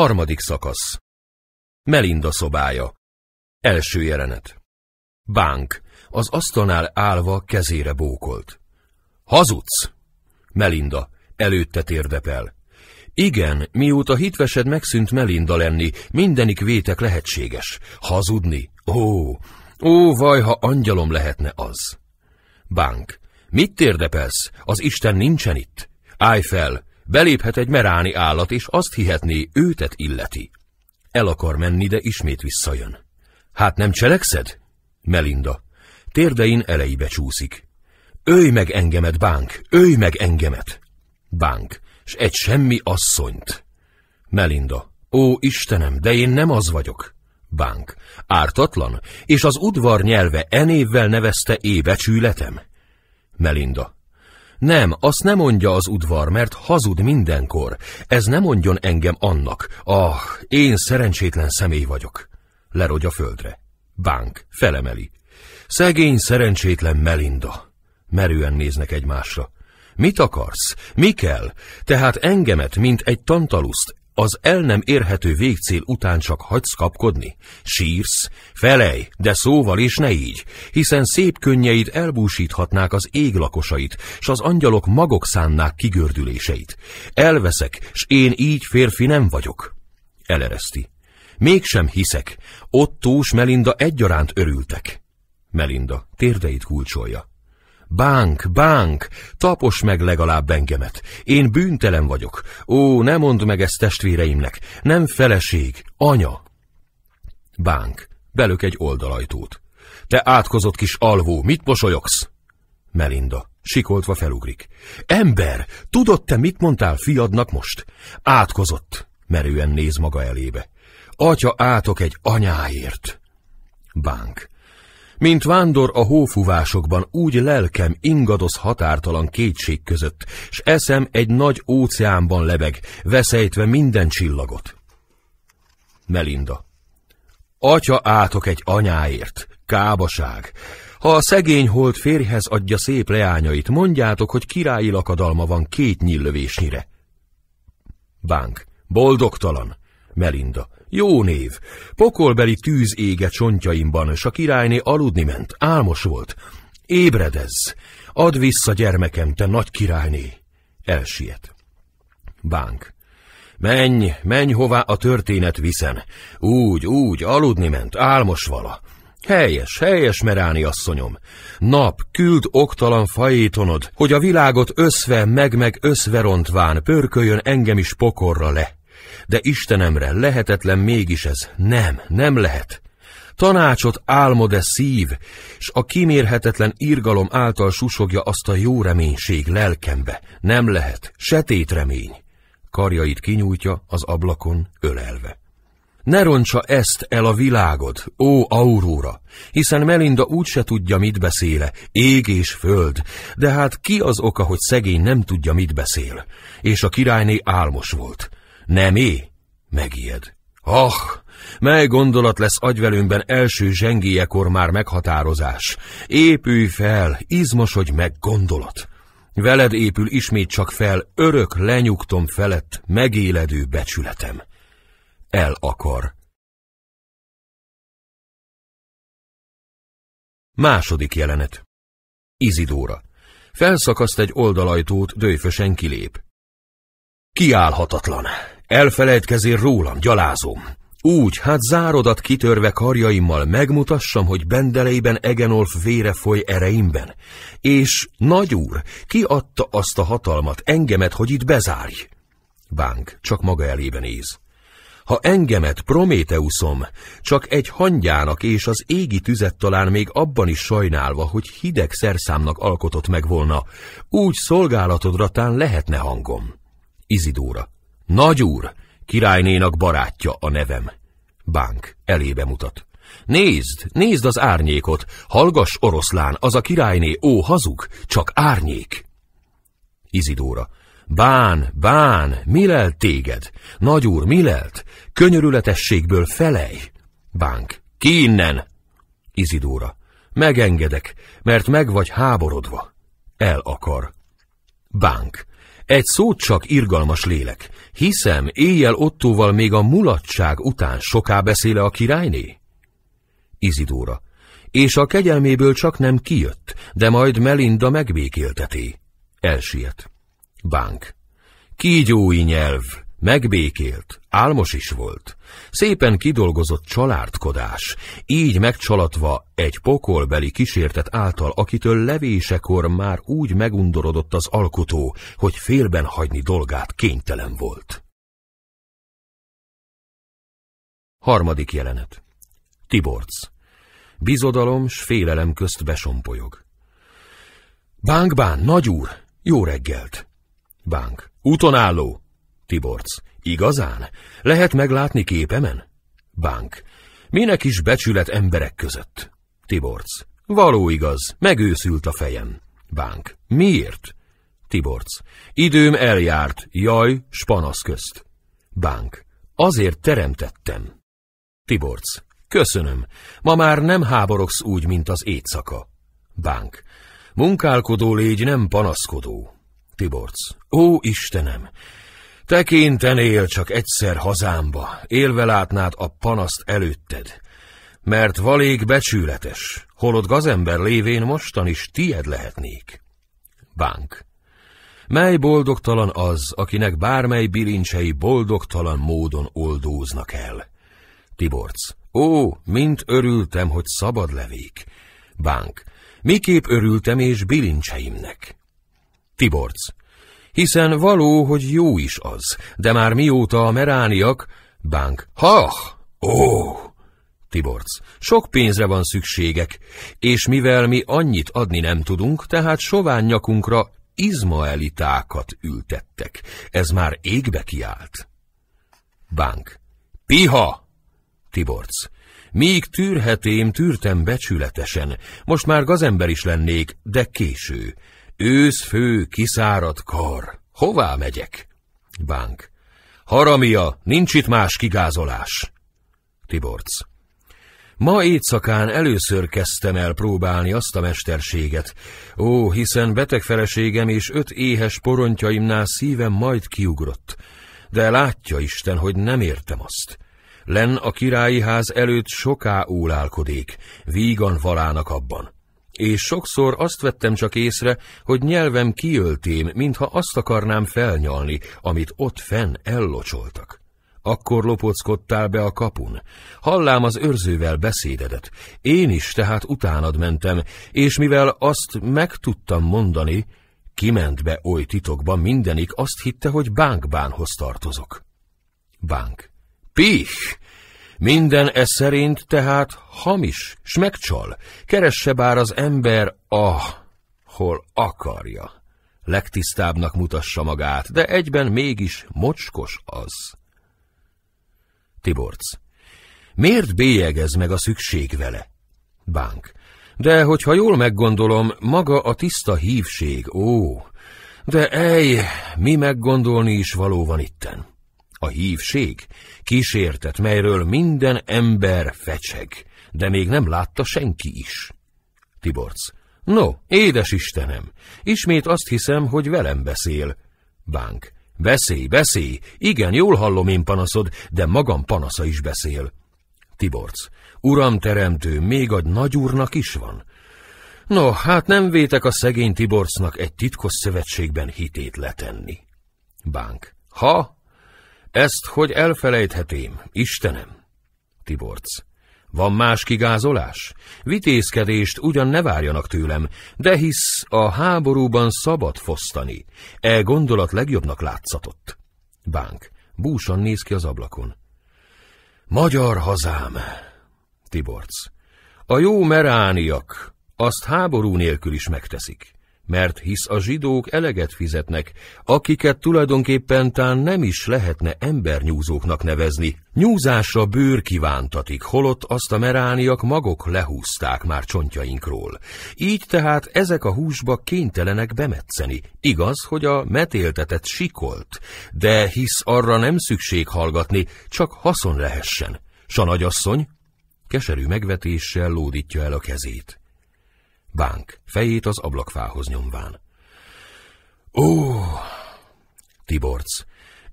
Harmadik szakasz. Melinda szobája. Első jelenet. Bánk, az asztalnál állva kezére bókolt. Hazudsz! Melinda, előtte térdepel. Igen, mióta hitvesed megszűnt Melinda lenni, mindenik vétek lehetséges. Hazudni? Ó, ó, vaj, ha angyalom lehetne az. Bánk, mit térdepelsz? Az Isten nincsen itt. Állj fel, beléphet egy meráni állat, és azt hihetné, őtet illeti. El akar menni, de ismét visszajön. Hát nem cselekszed? Melinda. Térdein eleibe csúszik. Őj meg engemet, bánk! Őj meg engemet! Bánk. S egy semmi asszonyt. Melinda. Ó, Istenem, de én nem az vagyok. Bánk. Ártatlan, és az udvar nyelve enévvel nevezte ébecsületem. Melinda. Nem, azt nem mondja az udvar, mert hazud mindenkor. Ez nem mondjon engem annak. Ah, én szerencsétlen személy vagyok. Lerogy a földre. Bánk, felemeli. Szegény, szerencsétlen Melinda. Merően néznek egymásra. Mit akarsz? Mi kell? Tehát engemet, mint egy tantaluszt, az el nem érhető végcél után csak hagysz kapkodni? Sírsz? Felej, de szóval is ne így, hiszen szép könnyeid elbúsíthatnák az ég lakosait, s az angyalok magok szánnák kigördüléseit. Elveszek, s én így férfi nem vagyok. Elereszti. Mégsem hiszek, Ottós Melinda egyaránt örültek. Melinda térdeit kulcsolja. Bánk, bánk, tapos meg legalább engemet. Én bűntelen vagyok. Ó, ne mondd meg ezt testvéreimnek. Nem feleség, anya. Bánk, belök egy oldalajtót. Te átkozott kis alvó, mit mosolyogsz? Melinda, sikoltva felugrik. Ember, tudod te, mit mondtál fiadnak most? Átkozott, merően néz maga elébe. Atya átok egy anyáért. Bánk. Mint vándor a hófúvásokban, úgy lelkem ingadoz határtalan kétség között, s eszem egy nagy óceánban lebeg, veszejtve minden csillagot. Melinda Atya átok egy anyáért, kábaság. Ha a szegény hold férjhez adja szép leányait, mondjátok, hogy királyi lakadalma van két nyillövésnyire. Bánk, boldogtalan, Melinda. Jó név. Pokolbeli tűz ége csontjaimban, s a királyné aludni ment, álmos volt. Ébredezz! Add vissza gyermekem, te nagy királyné! Elsiet. Bánk. Menj, menj, hová a történet viszen. Úgy, úgy, aludni ment, álmos vala. Helyes, helyes, Meráni asszonyom. Nap, küld oktalan fajétonod, hogy a világot összve, meg-meg összverontván pörköljön engem is pokorra le. De Istenemre, lehetetlen mégis ez. Nem, nem lehet. Tanácsot álmod-e szív, s a kimérhetetlen írgalom által susogja azt a jó reménység lelkembe. Nem lehet, setét remény. Karjait kinyújtja az ablakon, ölelve. Ne roncsa ezt el a világod, ó Auróra, hiszen Melinda úgy se tudja, mit beszéle, ég és föld, de hát ki az oka, hogy szegény nem tudja, mit beszél, és a királyné álmos volt. Nem é? Megijed. Ah, mely gondolat lesz agyvelőmben első zsengélyekor már meghatározás. Épülj fel, izmosodj meg gondolat. Veled épül ismét csak fel, örök lenyugtom felett, megéledő becsületem. El akar. Második jelenet. Izidóra. Felszakaszt egy oldalajtót, dőfösen kilép. Kiállhatatlan. Elfelejtkezél rólam, gyalázom. Úgy, hát zárodat kitörve karjaimmal megmutassam, hogy bendeleiben Egenolf vére foly ereimben. És, nagy úr, ki adta azt a hatalmat engemet, hogy itt bezárj? Bánk csak maga elében néz. Ha engemet, Prométeuszom, csak egy hangyának és az égi tüzet talán még abban is sajnálva, hogy hideg szerszámnak alkotott meg volna, úgy szolgálatodra tán lehetne hangom. Izidóra nagy úr, királynénak barátja a nevem. Bánk elébe mutat. Nézd, nézd az árnyékot, hallgass oroszlán, az a királyné, ó, hazug, csak árnyék. Izidóra. Bán, bán, lelt téged? Nagy úr, lelt? Könyörületességből felej. Bánk. Ki innen? Izidóra. Megengedek, mert meg vagy háborodva. El akar. Bánk. Egy szót csak irgalmas lélek. Hiszem, éjjel ottóval még a mulatság után soká beszéle a királyné? Izidóra. És a kegyelméből csak nem kijött, de majd Melinda megbékélteti. Elsiet. Bánk. Kígyói nyelv, megbékélt. Álmos is volt. Szépen kidolgozott csalártkodás, így megcsalatva egy pokolbeli kísértet által, akitől levésekor már úgy megundorodott az alkotó, hogy félben hagyni dolgát kénytelen volt. Harmadik jelenet. Tiborc. Bizodalom s félelem közt besompolyog. Bánk, bán, nagyúr! Jó reggelt! Bánk. Úton álló! Tiborc. Igazán? Lehet meglátni képemen? Bánk. Minek is becsület emberek között? Tiborc. Való igaz, megőszült a fejem. Bánk. Miért? Tiborc. Időm eljárt, jaj, spanasz közt. Bánk. Azért teremtettem. Tiborc. Köszönöm, ma már nem háborogsz úgy, mint az éjszaka. Bánk. Munkálkodó légy, nem panaszkodó. Tiborc. Ó, Istenem! él csak egyszer hazámba, élve látnád a panaszt előtted, mert valék becsületes, holott gazember lévén mostan is tied lehetnék. Bánk. Mely boldogtalan az, akinek bármely bilincsei boldogtalan módon oldóznak el? Tiborc. Ó, mint örültem, hogy szabad levék. Bánk. Miképp örültem és bilincseimnek? Tiborc hiszen való, hogy jó is az, de már mióta a merániak, bánk, ha, ó, Tiborc, sok pénzre van szükségek, és mivel mi annyit adni nem tudunk, tehát sovány nyakunkra izmaelitákat ültettek. Ez már égbe kiált. Bánk, piha! Tiborc, Míg tűrhetém, tűrtem becsületesen, most már gazember is lennék, de késő fő, kiszárad kar. Hová megyek? Bánk. Haramia, nincs itt más kigázolás. Tiborc. Ma éjszakán először kezdtem el próbálni azt a mesterséget. Ó, hiszen beteg feleségem és öt éhes porontjaimnál szívem majd kiugrott. De látja Isten, hogy nem értem azt. Len a királyi ház előtt soká ólálkodék, vígan valának abban és sokszor azt vettem csak észre, hogy nyelvem kiöltém, mintha azt akarnám felnyalni, amit ott fenn ellocsoltak. Akkor lopockodtál be a kapun. Hallám az őrzővel beszédedet. Én is tehát utánad mentem, és mivel azt meg tudtam mondani, kiment be oly titokban mindenik, azt hitte, hogy bánkbánhoz tartozok. Bánk. Pih! Minden ez szerint tehát hamis, s megcsal, keresse bár az ember ah, hol akarja. Legtisztábbnak mutassa magát, de egyben mégis mocskos az. Tiborc. Miért bélyegez meg a szükség vele? Bánk. De hogyha jól meggondolom, maga a tiszta hívség, ó, de ej, mi meggondolni is való van itten a hívség, kísértet, melyről minden ember fecseg, de még nem látta senki is. Tiborc. No, édes Istenem, ismét azt hiszem, hogy velem beszél. Bánk. Beszélj, beszélj, igen, jól hallom én panaszod, de magam panasza is beszél. Tiborc. Uram teremtő, még a nagyúrnak is van. No, hát nem vétek a szegény Tiborcnak egy titkos szövetségben hitét letenni. Bánk. Ha, ezt hogy elfelejthetém, Istenem? Tiborc. Van más kigázolás? Vitézkedést ugyan ne várjanak tőlem, de hisz a háborúban szabad fosztani. E gondolat legjobbnak látszatott. Bánk. Búsan néz ki az ablakon. Magyar hazám! Tiborc. A jó merániak azt háború nélkül is megteszik mert hisz a zsidók eleget fizetnek, akiket tulajdonképpen tán nem is lehetne embernyúzóknak nevezni. Nyúzásra bőr kívántatik, holott azt a merániak magok lehúzták már csontjainkról. Így tehát ezek a húsba kénytelenek bemetszeni. Igaz, hogy a metéltetett sikolt, de hisz arra nem szükség hallgatni, csak haszon lehessen. Sanagyasszony keserű megvetéssel lódítja el a kezét. Bánk, fejét az ablakfához nyomván. Ó! Tiborc.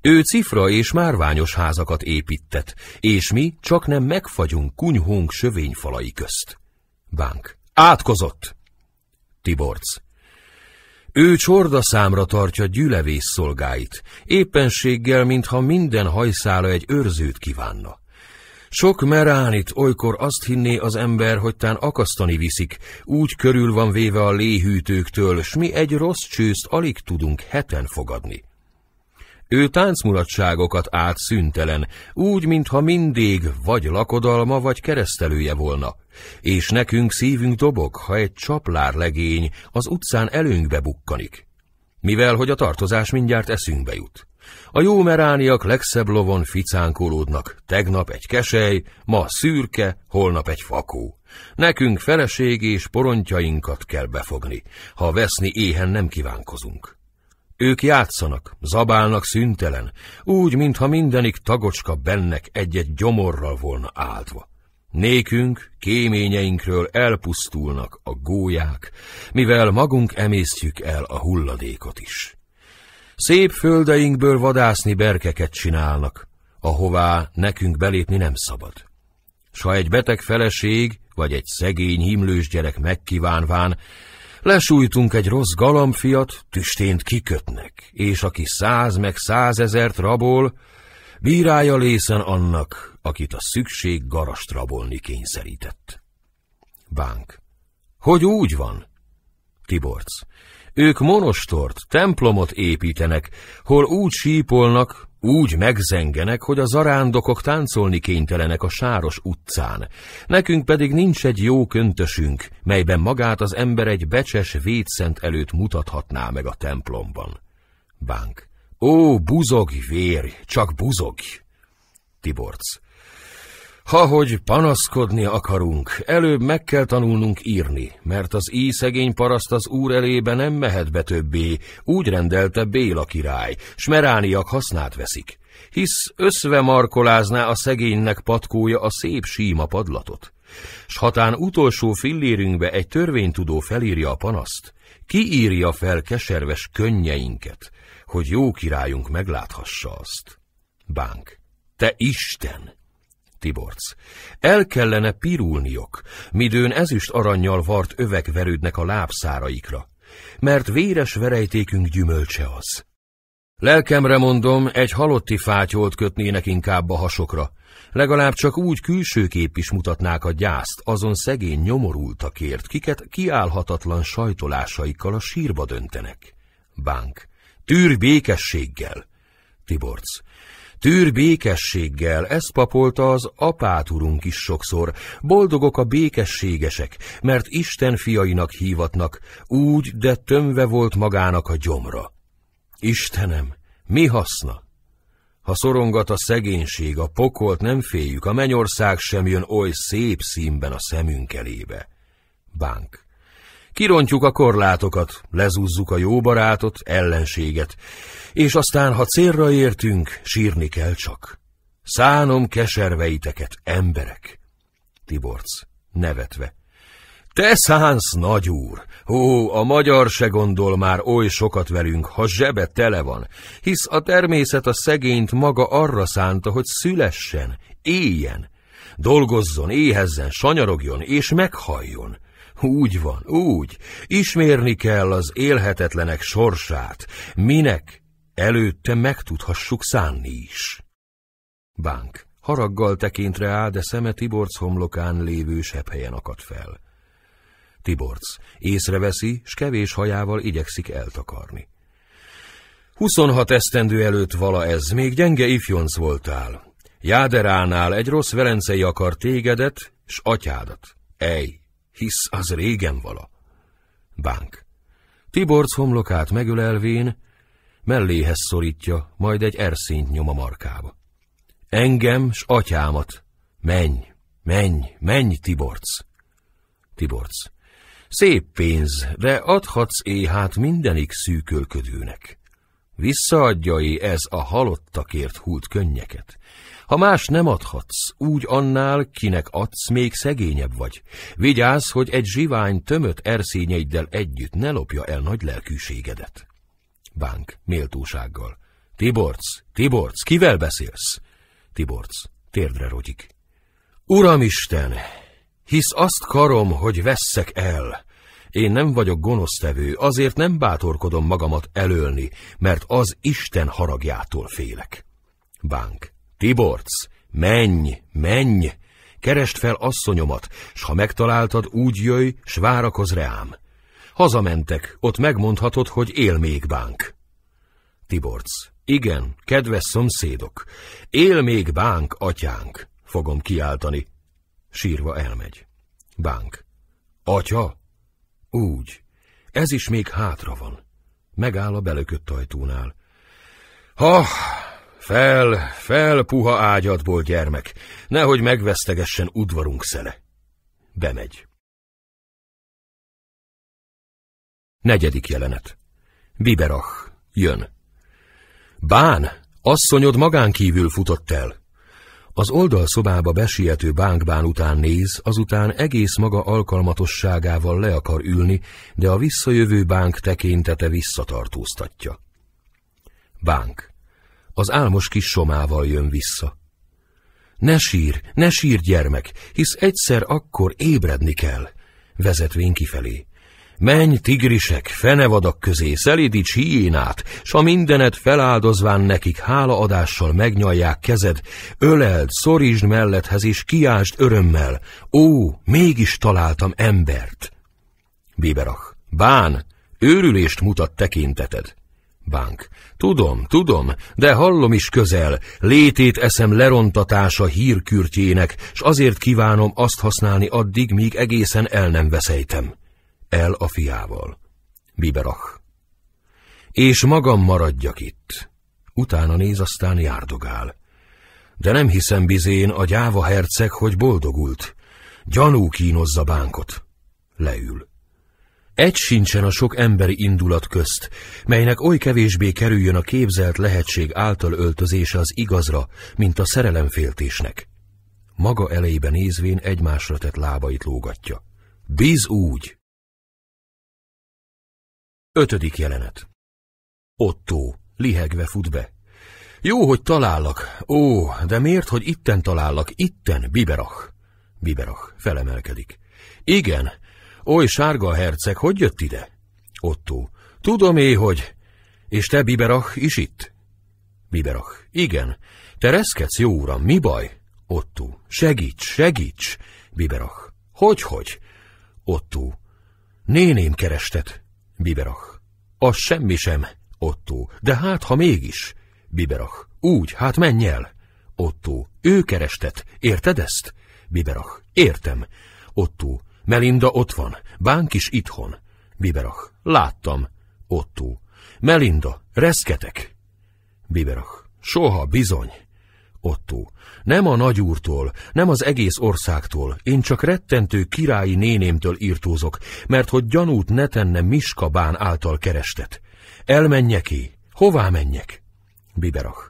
Ő cifra és márványos házakat építtet, és mi csak nem megfagyunk kunyhónk sövényfalai közt. Bánk. Átkozott! Tiborc. Ő számra tartja gyülevész szolgáit, éppenséggel, mintha minden hajszála egy őrzőt kívánna. Sok meránit olykor azt hinné az ember, hogy tán akasztani viszik, úgy körül van véve a léhűtőktől, s mi egy rossz csőzt alig tudunk heten fogadni. Ő táncmulatságokat át szüntelen, úgy, mintha mindig vagy lakodalma, vagy keresztelője volna. És nekünk szívünk dobog, ha egy csaplár legény az utcán előnkbe bukkanik. Mivel, hogy a tartozás mindjárt eszünkbe jut. A jó merániak legszebb lovon ficánkolódnak, tegnap egy kesely, ma szürke, holnap egy fakó. Nekünk feleség és porontjainkat kell befogni, ha veszni éhen nem kívánkozunk. Ők játszanak, zabálnak szüntelen, úgy, mintha mindenik tagocska bennek egy-egy gyomorral volna áldva. Nékünk, kéményeinkről elpusztulnak a gólyák, mivel magunk emésztjük el a hulladékot is. Szép földeinkből vadászni berkeket csinálnak, ahová nekünk belépni nem szabad. S ha egy beteg feleség, vagy egy szegény himlős gyerek megkívánván, lesújtunk egy rossz galambfiat, tüstént kikötnek, és aki száz meg százezert rabol, bírálja lészen annak, akit a szükség garast rabolni kényszerített. Bánk. Hogy úgy van? Tiborc. Ők monostort, templomot építenek, hol úgy sípolnak, úgy megzengenek, hogy a zarándokok táncolni kénytelenek a sáros utcán. Nekünk pedig nincs egy jó köntösünk, melyben magát az ember egy becses védszent előtt mutathatná meg a templomban. Bánk. Ó, buzog vér, csak buzog! Tiborc. Ha hogy panaszkodni akarunk, előbb meg kell tanulnunk írni, mert az íj szegény paraszt az úr elébe nem mehet be többé, úgy rendelte Béla király, s merániak hasznát veszik. Hisz összve markolázná a szegénynek patkója a szép síma padlatot. S hatán utolsó fillérünkbe egy törvénytudó felírja a panaszt, kiírja fel keserves könnyeinket, hogy jó királyunk megláthassa azt. Bánk, te Isten! Tiborc. El kellene pirulniok, midőn ezüst aranyjal vart övek verődnek a lábszáraikra, mert véres verejtékünk gyümölcse az. Lelkemre mondom, egy halotti fátyolt kötnének inkább a hasokra, legalább csak úgy külsőkép is mutatnák a gyászt azon szegény nyomorultakért, kiket kiállhatatlan sajtolásaikkal a sírba döntenek. Bánk. Tűr békességgel! Tiborcs. Tűr békességgel, ezt papolta az apáturunk is sokszor. Boldogok a békességesek, mert Isten fiainak hívatnak, úgy, de tömve volt magának a gyomra. Istenem, mi haszna? Ha szorongat a szegénység, a pokolt nem féljük, a mennyország sem jön oly szép színben a szemünk elébe. Bánk. Kirontjuk a korlátokat, lezúzzuk a jó barátot, ellenséget, és aztán, ha célra értünk, sírni kell csak. Szánom keserveiteket, emberek! Tiborc, nevetve. Te szánsz, nagy úr! Hú, a magyar se gondol már oly sokat velünk, ha zsebe tele van, hisz a természet a szegényt maga arra szánta, hogy szülessen, éljen, dolgozzon, éhezzen, sanyarogjon és meghalljon. Úgy van, úgy. Ismérni kell az élhetetlenek sorsát. Minek? előtte megtudhassuk szánni is. Bánk haraggal tekint rá, de szeme Tiborc homlokán lévő helyen akad fel. Tiborc észreveszi, s kevés hajával igyekszik eltakarni. Huszonhat esztendő előtt vala ez, még gyenge ifjonc voltál. Jáderánál egy rossz velencei akar tégedet, s atyádat. Ej, hisz az régen vala. Bánk. Tiborc homlokát megölelvén, melléhez szorítja, majd egy erszényt nyom a markába. Engem s atyámat! Menj, menj, menj, Tiborc! Tiborc. Szép pénz, de adhatsz éhát mindenik szűkölködőnek. Visszaadja é ez a halottakért hult könnyeket. Ha más nem adhatsz, úgy annál, kinek adsz, még szegényebb vagy. Vigyázz, hogy egy zsivány tömött erszényeiddel együtt ne lopja el nagy lelkűségedet. Bánk méltósággal. Tiborc, Tiborc, kivel beszélsz? Tiborc, térdre rogyik. Uramisten, hisz azt karom, hogy vesszek el. Én nem vagyok gonosztevő, azért nem bátorkodom magamat elölni, mert az Isten haragjától félek. Bánk. Tiborc, menj, menj! Kerest fel asszonyomat, s ha megtaláltad, úgy jöjj, s várakoz reám. Hazamentek, ott megmondhatod, hogy él még bánk. Tiborc. Igen, kedves szomszédok, él még bánk, atyánk, fogom kiáltani. Sírva elmegy. Bánk. Atya? Úgy. Ez is még hátra van. Megáll a belökött ajtónál. Ha, fel, fel, puha ágyadból, gyermek, nehogy megvesztegessen udvarunk szele. Bemegy. Negyedik jelenet. Biberach. Jön. Bán, asszonyod magán kívül futott el. Az oldalszobába besiető bánkbán után néz, azután egész maga alkalmatosságával le akar ülni, de a visszajövő bánk tekintete visszatartóztatja. Bánk. Az álmos kis somával jön vissza. Ne sír, ne sír, gyermek, hisz egyszer akkor ébredni kell. Vezetvén kifelé. Menj, tigrisek, fenevadak közé, szelídíts hiénát, s a mindenet feláldozván nekik hálaadással megnyalják kezed, öleld, szorítsd mellethez és kiásd örömmel. Ó, mégis találtam embert! Biberach. Bán, őrülést mutat tekinteted. Bánk. Tudom, tudom, de hallom is közel, létét eszem lerontatása hírkürtjének, s azért kívánom azt használni addig, míg egészen el nem veszejtem el a fiával. Biberach. És magam maradjak itt. Utána néz, aztán járdogál. De nem hiszem bizén a gyáva herceg, hogy boldogult. Gyanú kínozza bánkot. Leül. Egy sincsen a sok emberi indulat közt, melynek oly kevésbé kerüljön a képzelt lehetség által öltözése az igazra, mint a szerelemféltésnek. Maga elejébe nézvén egymásra tett lábait lógatja. Bíz úgy, Ötödik jelenet. Otto lihegve fut be. Jó, hogy talállak. Ó, de miért, hogy itten talállak? Itten, Biberach. Biberach felemelkedik. Igen. Oly, sárga herceg, hogy jött ide? Otto. Tudom én, hogy... És te, Biberach, is itt? Biberach. Igen. Te reszkedsz, jó uram, mi baj? Otto. Segíts, segíts! Biberach. Hogy, hogy? Otto. Néném kerestet. Biberach. A semmi sem, Otto. De hát, ha mégis. Biberach. Úgy, hát menj el. Otto. Ő kerestet. Érted ezt? Biberach. Értem. Otto. Melinda ott van. Bánk is itthon. Biberach. Láttam. Otto. Melinda, reszketek. Biberach. Soha, bizony. Otto. Nem a nagyúrtól, nem az egész országtól, én csak rettentő királyi nénémtől írtózok, mert hogy gyanút ne tenne Miska bán által kerestet. Elmenjek-i? Hová menjek? Biberach.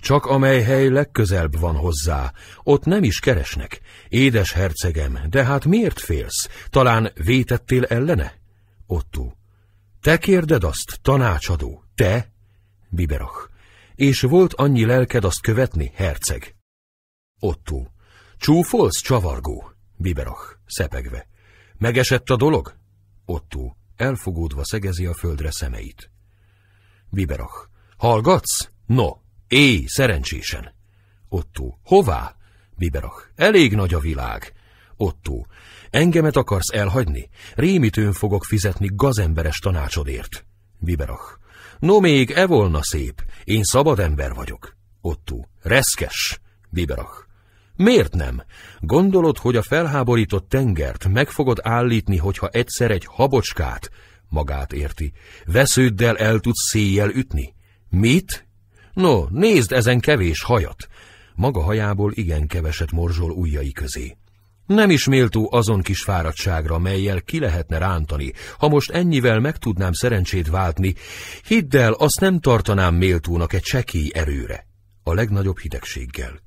Csak amely hely legközelebb van hozzá, ott nem is keresnek. Édes hercegem, de hát miért félsz? Talán vétettél ellene? Ottó. Te kérded azt, tanácsadó, te? Biberach. És volt annyi lelked azt követni, herceg? Otto. Csúfolsz, csavargó? Biberach, szepegve. Megesett a dolog? Otto. Elfogódva szegezi a földre szemeit. Biberach. Hallgatsz? No, éj, szerencsésen. Otto. Hová? Biberach. Elég nagy a világ. Otto. Engemet akarsz elhagyni? Rémitőn fogok fizetni gazemberes tanácsodért. Biberach. No még, e volna szép. Én szabad ember vagyok. Otto. Reszkes. Biberach. Miért nem? Gondolod, hogy a felháborított tengert meg fogod állítni, hogyha egyszer egy habocskát, magát érti, vesződdel el tudsz széjjel ütni? Mit? No, nézd ezen kevés hajat! Maga hajából igen keveset morzsol ujjai közé. Nem is méltó azon kis fáradtságra, melyel ki lehetne rántani, ha most ennyivel meg tudnám szerencsét váltni, hidd el, azt nem tartanám méltónak egy csekély erőre, a legnagyobb hidegséggel.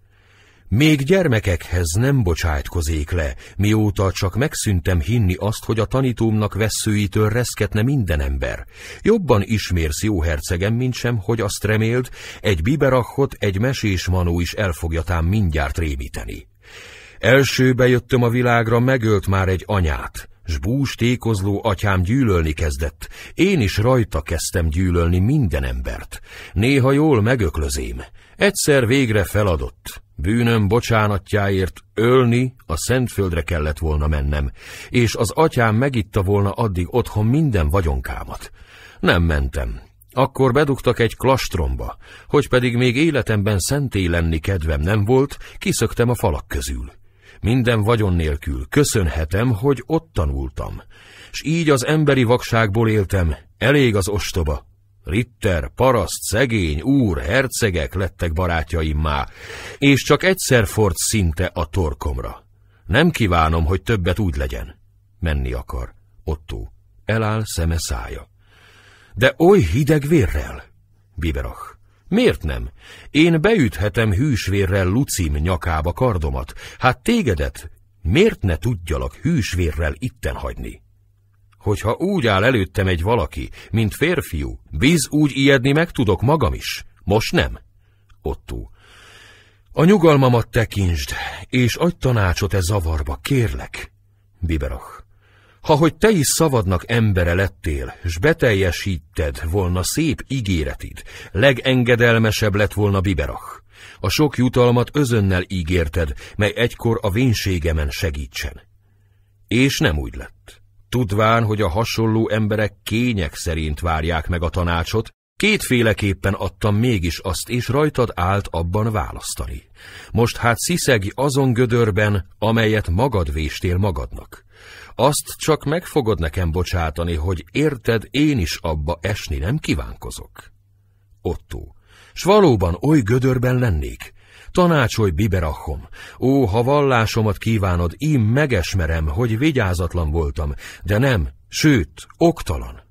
Még gyermekekhez nem bocsájtkozék le, mióta csak megszüntem hinni azt, hogy a tanítómnak veszőitől reszketne minden ember. Jobban ismérsz jó hercegem, mint sem, hogy azt remélt, egy biberachot egy mesés manó is el fogja tám mindjárt rémíteni. Első bejöttem a világra, megölt már egy anyát, s bús tékozló atyám gyűlölni kezdett, én is rajta kezdtem gyűlölni minden embert. Néha jól megöklözém, egyszer végre feladott. Bűnöm bocsánatjáért ölni a Szentföldre kellett volna mennem, és az atyám megitta volna addig otthon minden vagyonkámat. Nem mentem. Akkor bedugtak egy klastromba, hogy pedig még életemben szenté lenni kedvem nem volt, kiszöktem a falak közül. Minden vagyon nélkül köszönhetem, hogy ott tanultam. S így az emberi vakságból éltem, elég az ostoba, Ritter, paraszt, szegény, úr, hercegek lettek barátjaim má, és csak egyszer ford szinte a torkomra. Nem kívánom, hogy többet úgy legyen. Menni akar. Ottó. Eláll szeme szája. De oly hideg vérrel! Biberach. Miért nem? Én beüthetem hűsvérrel Lucim nyakába kardomat. Hát tégedet miért ne tudjalak hűsvérrel itten hagyni? hogyha úgy áll előttem egy valaki, mint férfiú, biz úgy ijedni meg tudok magam is. Most nem. Ottó. A nyugalmamat tekintsd, és adj tanácsot e zavarba, kérlek. Biberach. Ha hogy te is szavadnak embere lettél, s beteljesíted volna szép ígéretid, legengedelmesebb lett volna Biberach. A sok jutalmat özönnel ígérted, mely egykor a vénségemen segítsen. És nem úgy lett. Tudván, hogy a hasonló emberek kények szerint várják meg a tanácsot, kétféleképpen adtam mégis azt, és rajtad állt abban választani. Most hát sziszegj azon gödörben, amelyet magad véstél magadnak. Azt csak meg fogod nekem bocsátani, hogy érted, én is abba esni nem kívánkozok. Ottó, S valóban oly gödörben lennék, Tanácsolj, biberachom! Ó, ha vallásomat kívánod, én megesmerem, hogy vigyázatlan voltam, de nem, sőt, oktalan.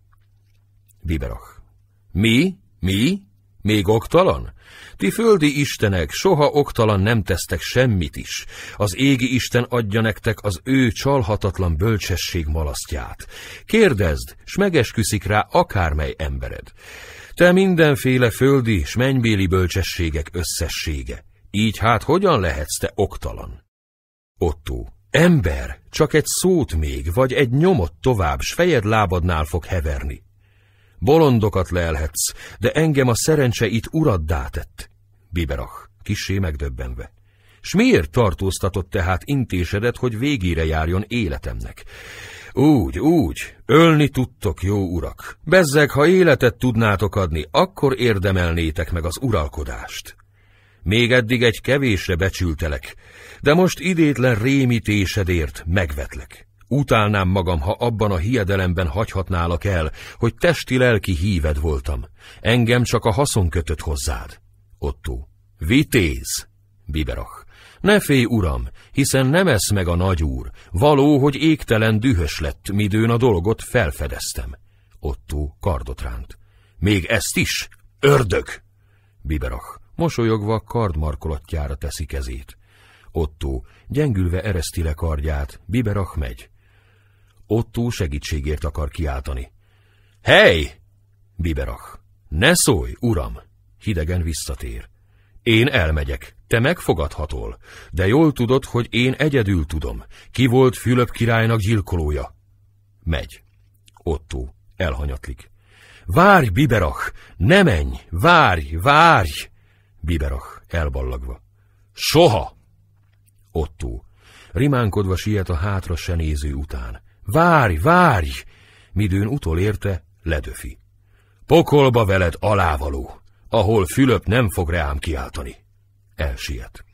Biberach. Mi? Mi? Még oktalan? Ti földi istenek soha oktalan nem tesztek semmit is. Az égi isten adja nektek az ő csalhatatlan bölcsesség malasztját. Kérdezd, s megesküszik rá akármely embered. Te mindenféle földi s mennybéli bölcsességek összessége. Így hát hogyan lehetsz te oktalan? Otto, ember, csak egy szót még, vagy egy nyomot tovább, s fejed lábadnál fog heverni. Bolondokat lelhetsz, de engem a szerencse itt uraddá tett. Biberach, kisé megdöbbenve. S miért tartóztatott tehát intésedet, hogy végére járjon életemnek? Úgy, úgy, ölni tudtok, jó urak. Bezzeg, ha életet tudnátok adni, akkor érdemelnétek meg az uralkodást. Még eddig egy kevésre becsültelek, de most idétlen rémítésedért megvetlek. Utálnám magam, ha abban a hiedelemben hagyhatnálak el, hogy testi-lelki híved voltam. Engem csak a haszon kötött hozzád. Otto. Vitéz! Biberach. Ne félj, uram, hiszen nem esz meg a nagy úr. Való, hogy égtelen dühös lett, midőn a dolgot felfedeztem. Otto kardot ránt. Még ezt is? Ördög! Biberach mosolyogva kardmarkolatjára teszi kezét. Ottó gyengülve ereszti le kardját, Biberach megy. Ottó segítségért akar kiáltani. Hely! Biberach. Ne szólj, uram! Hidegen visszatér. Én elmegyek, te megfogadhatol, de jól tudod, hogy én egyedül tudom, ki volt Fülöp királynak gyilkolója. Megy. Ottó elhanyatlik. Várj, Biberach! Ne menj! Várj, várj! Biberach, elballagva. Soha! Ottó. Rimánkodva siet a hátra se néző után. Várj, várj! Midőn utol érte, ledöfi. Pokolba veled alávaló, ahol Fülöp nem fog rám kiáltani. Elsiet.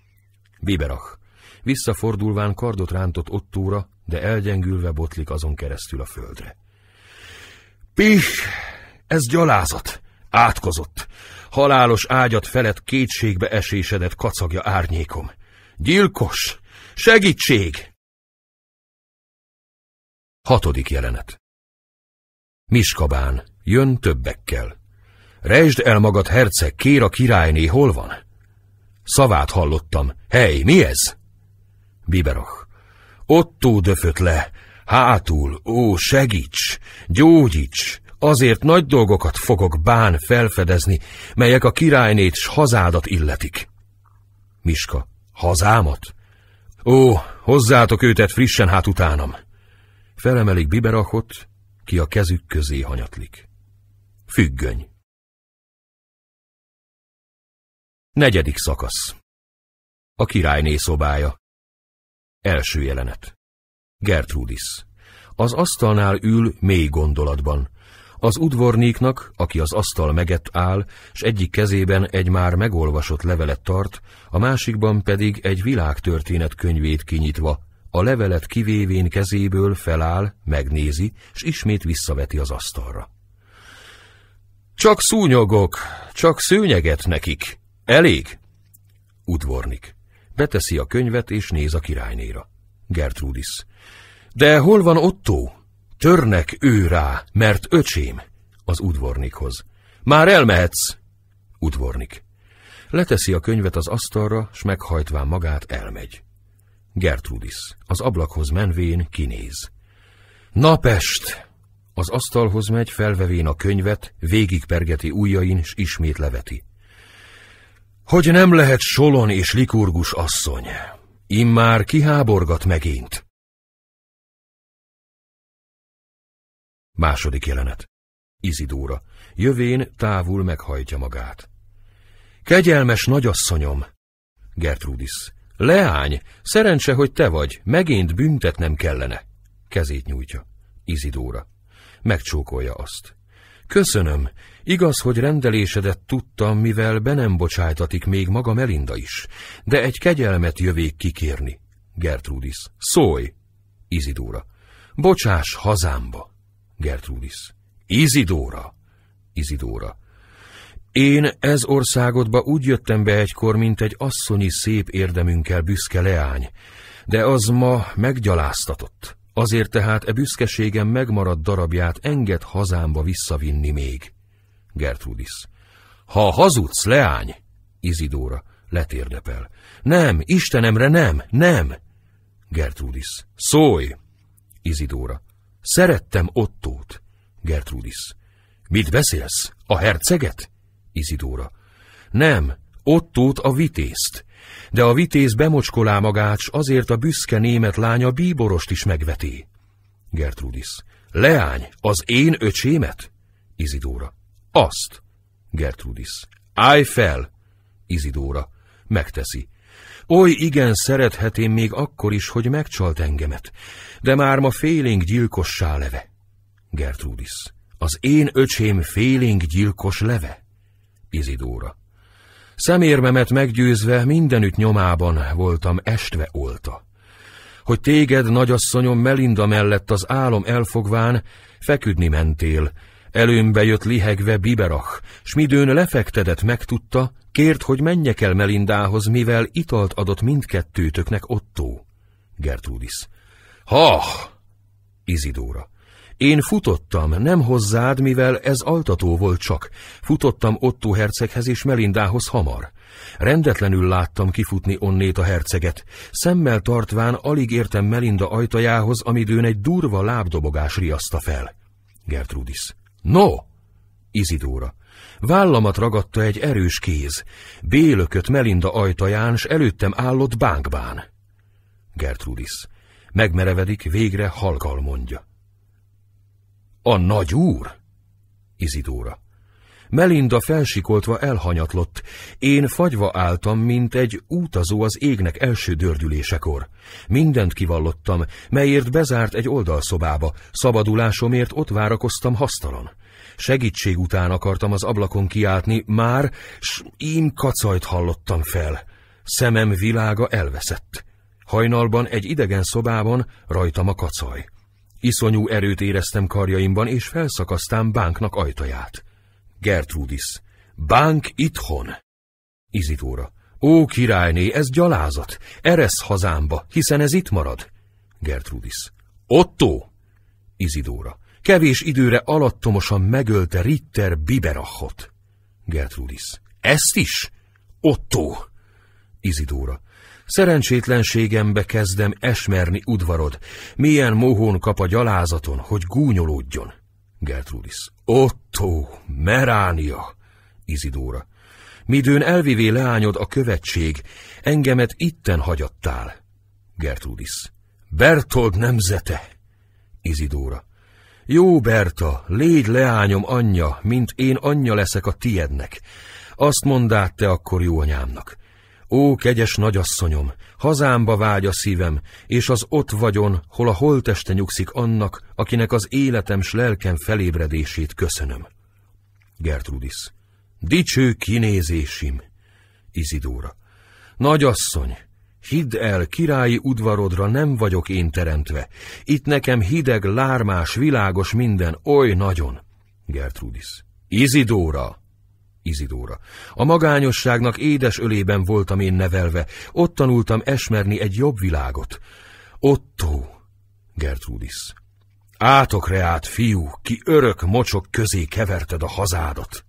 Biberach. Visszafordulván kardot rántott Ottóra, de elgyengülve botlik azon keresztül a földre. Pih! Ez gyalázat! Átkozott! halálos ágyat felett kétségbe esésedett kacagja árnyékom. Gyilkos! Segítség! Hatodik jelenet Miskabán, jön többekkel. Rejtsd el magad, herceg, kér a királyné, hol van? Szavát hallottam. Hely, mi ez? Biberach. Ottó döfött le. Hátul, ó, segíts, gyógyíts! azért nagy dolgokat fogok bán felfedezni, melyek a királynét s hazádat illetik. Miska, hazámat? Ó, hozzátok őtet frissen hát utánam. Felemelik biberakot, ki a kezük közé hanyatlik. Függöny. Negyedik szakasz. A királyné szobája. Első jelenet. Gertrudis. Az asztalnál ül mély gondolatban. Az udvornéknak, aki az asztal megett áll, s egyik kezében egy már megolvasott levelet tart, a másikban pedig egy világtörténet könyvét kinyitva, a levelet kivévén kezéből feláll, megnézi, s ismét visszaveti az asztalra. Csak szúnyogok, csak szőnyeget nekik. Elég? Udvornik. Beteszi a könyvet és néz a királynéra. Gertrudis. De hol van Otto? Törnek ő rá, mert öcsém, az udvornikhoz. Már elmehetsz, udvornik. Leteszi a könyvet az asztalra, s meghajtván magát elmegy. Gertrudis, az ablakhoz menvén kinéz. Napest! Az asztalhoz megy, felvevén a könyvet, végigpergeti ujjain, s ismét leveti. Hogy nem lehet solon és likurgus asszony, immár kiháborgat megint. Második jelenet. Izidóra. Jövén távol meghajtja magát. Kegyelmes nagyasszonyom! Gertrudis. Leány, szerencse, hogy te vagy, megint büntetnem kellene. Kezét nyújtja. Izidóra. Megcsókolja azt. Köszönöm, igaz, hogy rendelésedet tudtam, mivel be nem bocsájtatik még maga Melinda is, de egy kegyelmet jövék kikérni. Gertrudis. Szólj! Izidóra. Bocsáss hazámba! Gertrudis. Izidóra! Izidóra. Én ez országodba úgy jöttem be egykor, mint egy asszonyi szép érdemünkkel büszke leány, de az ma meggyaláztatott. Azért tehát e büszkeségem megmaradt darabját enged hazámba visszavinni még. Gertrudis. Ha hazudsz, leány! Izidóra. Letérdepel. Nem, Istenemre nem, nem! Gertrudis. Szólj! Izidóra. Szerettem Ottót. Gertrudis. Mit beszélsz? A herceget? Izidóra. Nem, Ottót a vitézt. De a vitéz bemocskolá magát, s azért a büszke német lánya bíborost is megveti. Gertrudis. Leány, az én öcsémet? Izidóra. Azt. Gertrudis. Állj fel! Izidóra. Megteszi. Oly igen szeretheté még akkor is, hogy megcsalt engemet, de már ma félénk gyilkossá leve. Gertrudis, az én öcsém félénk gyilkos leve? Izidóra. Szemérmemet meggyőzve mindenütt nyomában voltam estve olta. Hogy téged, nagyasszonyom Melinda mellett az álom elfogván, feküdni mentél, előmbe jött lihegve biberach, s midőn lefektedett megtudta, Kért, hogy menjek el Melindához, mivel italt adott mindkettőtöknek Otto. Gertrudis. Ha! Izidóra. Én futottam, nem hozzád, mivel ez altató volt csak. Futottam Otto herceghez és Melindához hamar. Rendetlenül láttam kifutni onnét a herceget. Szemmel tartván alig értem Melinda ajtajához, amidőn egy durva lábdobogás riaszta fel. Gertrudis. No! Izidóra. Vállamat ragadta egy erős kéz. Bélökött Melinda ajtaján, s előttem állott bánkbán. Gertrudis. Megmerevedik, végre halkal mondja. A nagy úr? Izidóra. Melinda felsikoltva elhanyatlott. Én fagyva álltam, mint egy útazó az égnek első dördülésekor. Mindent kivallottam, melyért bezárt egy oldalszobába, szabadulásomért ott várakoztam hasztalan. Segítség után akartam az ablakon kiáltni, már, s ím kacajt hallottam fel. Szemem világa elveszett. Hajnalban egy idegen szobában rajtam a kacaj. Iszonyú erőt éreztem karjaimban, és felszakasztám bánknak ajtaját. Gertrudis. Bánk itthon! Izitóra. Ó, királyné, ez gyalázat! Eresz hazámba, hiszen ez itt marad! Gertrudis. Otto! Izidóra kevés időre alattomosan megölte Ritter Biberachot. Gertrudis. Ezt is? Otto! Izidóra. Szerencsétlenségembe kezdem esmerni udvarod. Milyen mohón kap a gyalázaton, hogy gúnyolódjon. Gertrudis. Otto! Meránia! Izidóra. Midőn elvivé leányod a követség, engemet itten hagyattál. Gertrudis. Bertold nemzete! Izidóra. Jó, Berta, légy leányom anyja, mint én anyja leszek a tiednek. Azt mondát te akkor jó anyámnak. Ó, kegyes nagyasszonyom, hazámba vágy a szívem, és az ott vagyon, hol a holteste nyugszik annak, akinek az életem s lelkem felébredését köszönöm. Gertrudis. Dicső kinézésim! Izidóra. Nagyasszony, Hidd el, királyi udvarodra nem vagyok én teremtve. Itt nekem hideg, lármás, világos minden, oly nagyon. Gertrudis. Izidóra! Izidóra. A magányosságnak édes ölében voltam én nevelve, ott tanultam esmerni egy jobb világot. Otto! Gertrudis. Átokre fiú, ki örök mocsok közé keverted a hazádat!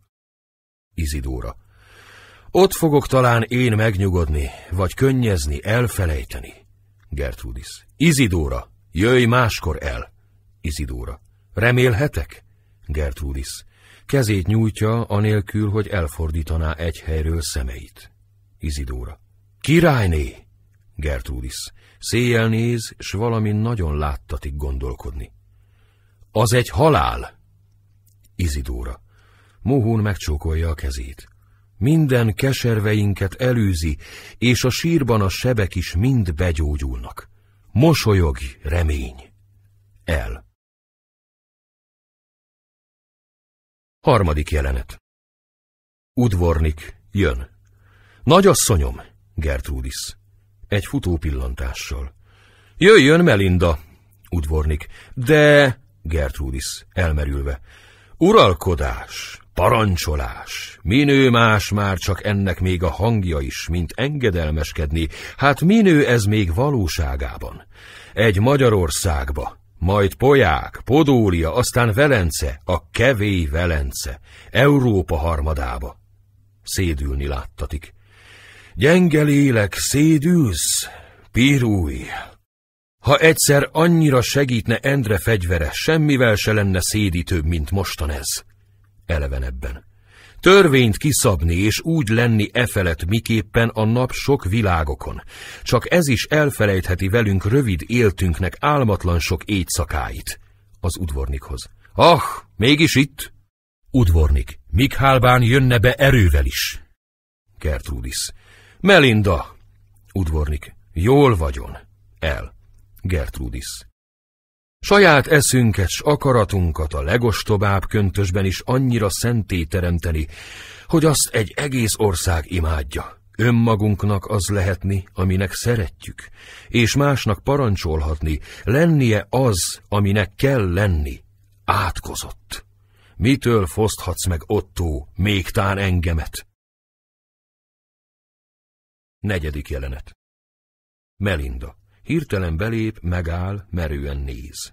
Izidóra. Ott fogok talán én megnyugodni, vagy könnyezni, elfelejteni. Gertrudis. Izidóra, jöjj máskor el. Izidóra. Remélhetek? Gertrudis. Kezét nyújtja, anélkül, hogy elfordítaná egy helyről szemeit. Izidóra. Királyné! Gertrudis. Széjjel néz, s valami nagyon láttatik gondolkodni. Az egy halál! Izidóra. Mohón megcsókolja a kezét minden keserveinket elűzi, és a sírban a sebek is mind begyógyulnak. Mosolyog remény. El. Harmadik jelenet. Udvornik jön. Nagyasszonyom, Gertrudis. Egy futó pillantással. Jöjjön Melinda, udvornik. De, Gertrudis, elmerülve. Uralkodás, Parancsolás! Minő más már csak ennek még a hangja is, mint engedelmeskedni, hát minő ez még valóságában? Egy Magyarországba, majd Poják, Podólia, aztán Velence, a kevély Velence, Európa harmadába. Szédülni láttatik. Gyenge lélek, szédülsz, pirulj! Ha egyszer annyira segítne Endre fegyvere, semmivel se lenne szédítőbb, mint mostan ez elevenebben. Törvényt kiszabni és úgy lenni e felett miképpen a nap sok világokon, csak ez is elfelejtheti velünk rövid éltünknek álmatlan sok éjszakáit. Az udvornikhoz. Ah, mégis itt? Udvornik. Mikhálbán jönne be erővel is. Gertrudis. Melinda. Udvornik. Jól vagyon. El. Gertrudis. Saját eszünket s akaratunkat a legostobább köntösben is annyira szenté teremteni, hogy azt egy egész ország imádja. Önmagunknak az lehetni, aminek szeretjük, és másnak parancsolhatni, lennie az, aminek kell lenni, átkozott. Mitől foszthatsz meg Ottó, még tán engemet? Negyedik jelenet Melinda Hirtelen belép, megáll, merően néz.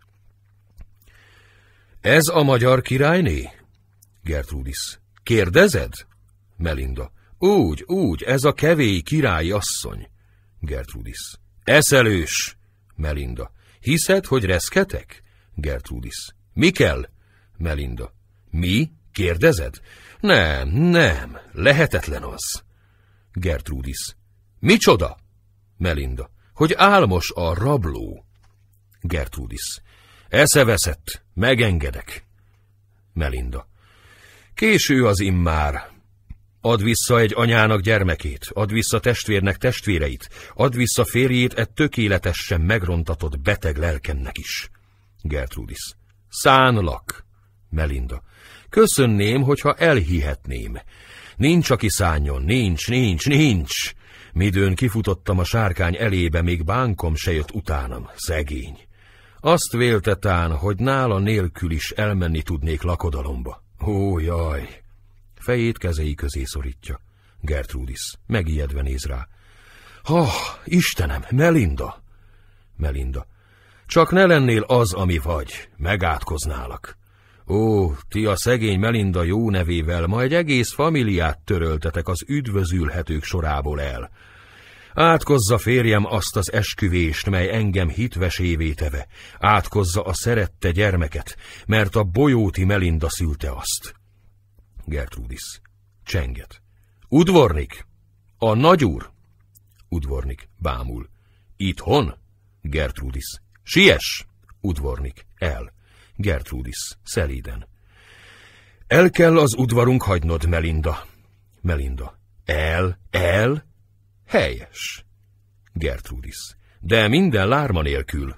Ez a magyar királyné? Gertrudis. Kérdezed? Melinda. Úgy, úgy, ez a kevéi királyi asszony. Gertrudis. Eszelős! Melinda. Hiszed, hogy reszketek? Gertrudis. Mi kell? Melinda. Mi? Kérdezed? Nem, nem, lehetetlen az. Gertrudis. Micsoda? Melinda. Hogy álmos a rabló. Gertrudis. Eszeveszett, megengedek. Melinda. Késő az immár. Ad vissza egy anyának gyermekét, ad vissza testvérnek testvéreit, ad vissza férjét egy tökéletesen megrontatott beteg lelkennek is. Gertrudis. Szánlak. Melinda. Köszönném, hogyha elhihetném. Nincs, aki szánjon, nincs, nincs, nincs. Midőn kifutottam a sárkány elébe, még bánkom se jött utánam, szegény. Azt vélte tán, hogy nála nélkül is elmenni tudnék lakodalomba. Ó, jaj! Fejét kezei közé szorítja. Gertrudis, megijedve néz rá. Ha, oh, Istenem, Melinda! Melinda. Csak ne lennél az, ami vagy, megátkoználak. Ó, ti a szegény Melinda jó nevével ma egy egész familiát töröltetek az üdvözülhetők sorából el. Átkozza férjem azt az esküvést, mely engem hitvesévé teve. Átkozza a szerette gyermeket, mert a bolyóti Melinda szülte azt. Gertrudis. Csenget. Udvornik! A nagyúr! Udvornik. Bámul. Itthon? Gertrudis. Siess! Udvornik. El. Gertrudis. Szelíden. El kell az udvarunk hagynod, Melinda. Melinda. El? El? Helyes. Gertrudis. De minden lárma nélkül.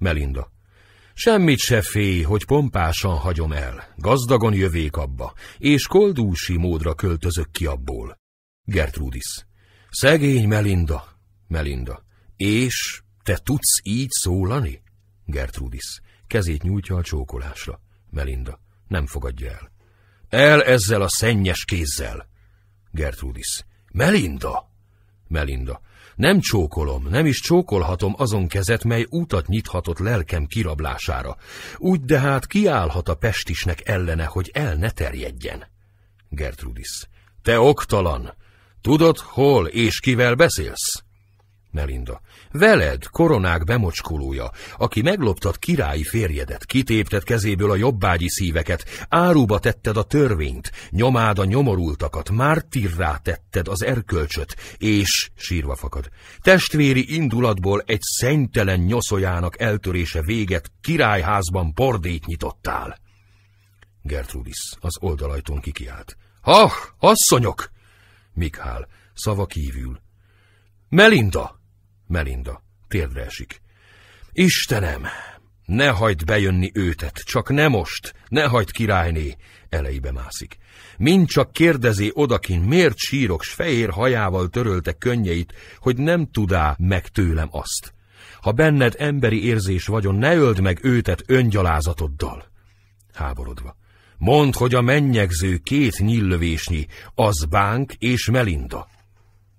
Melinda. Semmit se félj, hogy pompásan hagyom el, gazdagon jövék abba, és koldúsi módra költözök ki abból. Gertrudis. Szegény Melinda. Melinda. És te tudsz így szólani? Gertrudis. Kezét nyújtja a csókolásra. Melinda. Nem fogadja el. El ezzel a szennyes kézzel. Gertrudis. Melinda! Melinda. Nem csókolom, nem is csókolhatom azon kezet, mely útat nyithatott lelkem kirablására. Úgy de hát kiállhat a pestisnek ellene, hogy el ne terjedjen. Gertrudis. Te oktalan! Tudod, hol és kivel beszélsz? Melinda. Veled, koronák bemocskolója, aki megloptad királyi férjedet, kitépted kezéből a jobbágyi szíveket, áruba tetted a törvényt, nyomád a nyomorultakat, mártirrá tetted az erkölcsöt, és, sírva fakad, testvéri indulatból egy szentelen nyoszoljának eltörése véget királyházban bordét nyitottál. Gertrudis az oldalajtón kikiált. Ha, asszonyok! Mikhál, szava kívül. Melinda! Melinda térdre esik. Istenem, ne hagyd bejönni őtet, csak ne most, ne hagyd királyné, elejébe mászik. Mind csak kérdezi odakin, miért sírok, s fehér hajával törölte könnyeit, hogy nem tudá meg tőlem azt. Ha benned emberi érzés vagyon, ne öld meg őtet öngyalázatoddal. Háborodva. Mondd, hogy a mennyegző két nyillövésnyi, az bánk és Melinda.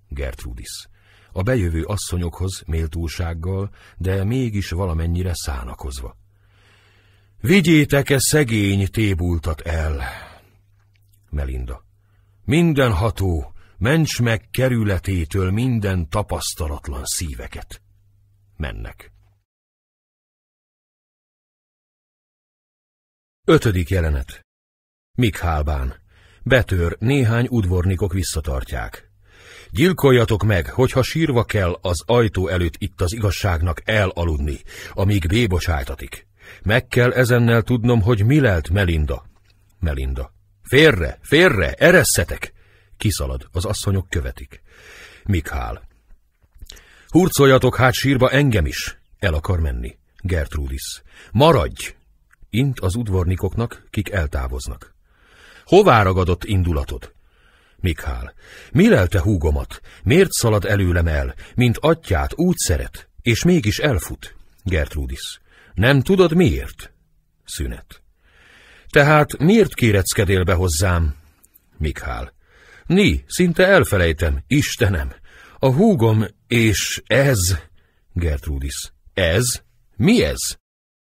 Gertrudis a bejövő asszonyokhoz méltósággal, de mégis valamennyire szánakozva. Vigyétek-e szegény tébultat el! Melinda. Minden ható, ments meg kerületétől minden tapasztalatlan szíveket. Mennek. Ötödik jelenet. Mikhálbán. Betör, néhány udvornikok visszatartják. Gyilkoljatok meg, hogyha sírva kell az ajtó előtt itt az igazságnak elaludni, amíg bébocsájtatik. Meg kell ezennel tudnom, hogy mi lelt Melinda. Melinda. Férre, férre, eresszetek! Kiszalad, az asszonyok követik. Mikhál. Hurcoljatok hát sírba engem is! El akar menni. Gertrudis. Maradj! Int az udvarnikoknak, kik eltávoznak. Hová ragadott indulatod? Mikhál, mi lelte húgomat? Miért szalad előlem el, mint atyát úgy szeret, és mégis elfut? Gertrudis, nem tudod miért? Szünet. Tehát miért kéreckedél be hozzám? Mikhál, ni, szinte elfelejtem, Istenem, a húgom, és ez... Gertrudis, ez? Mi ez?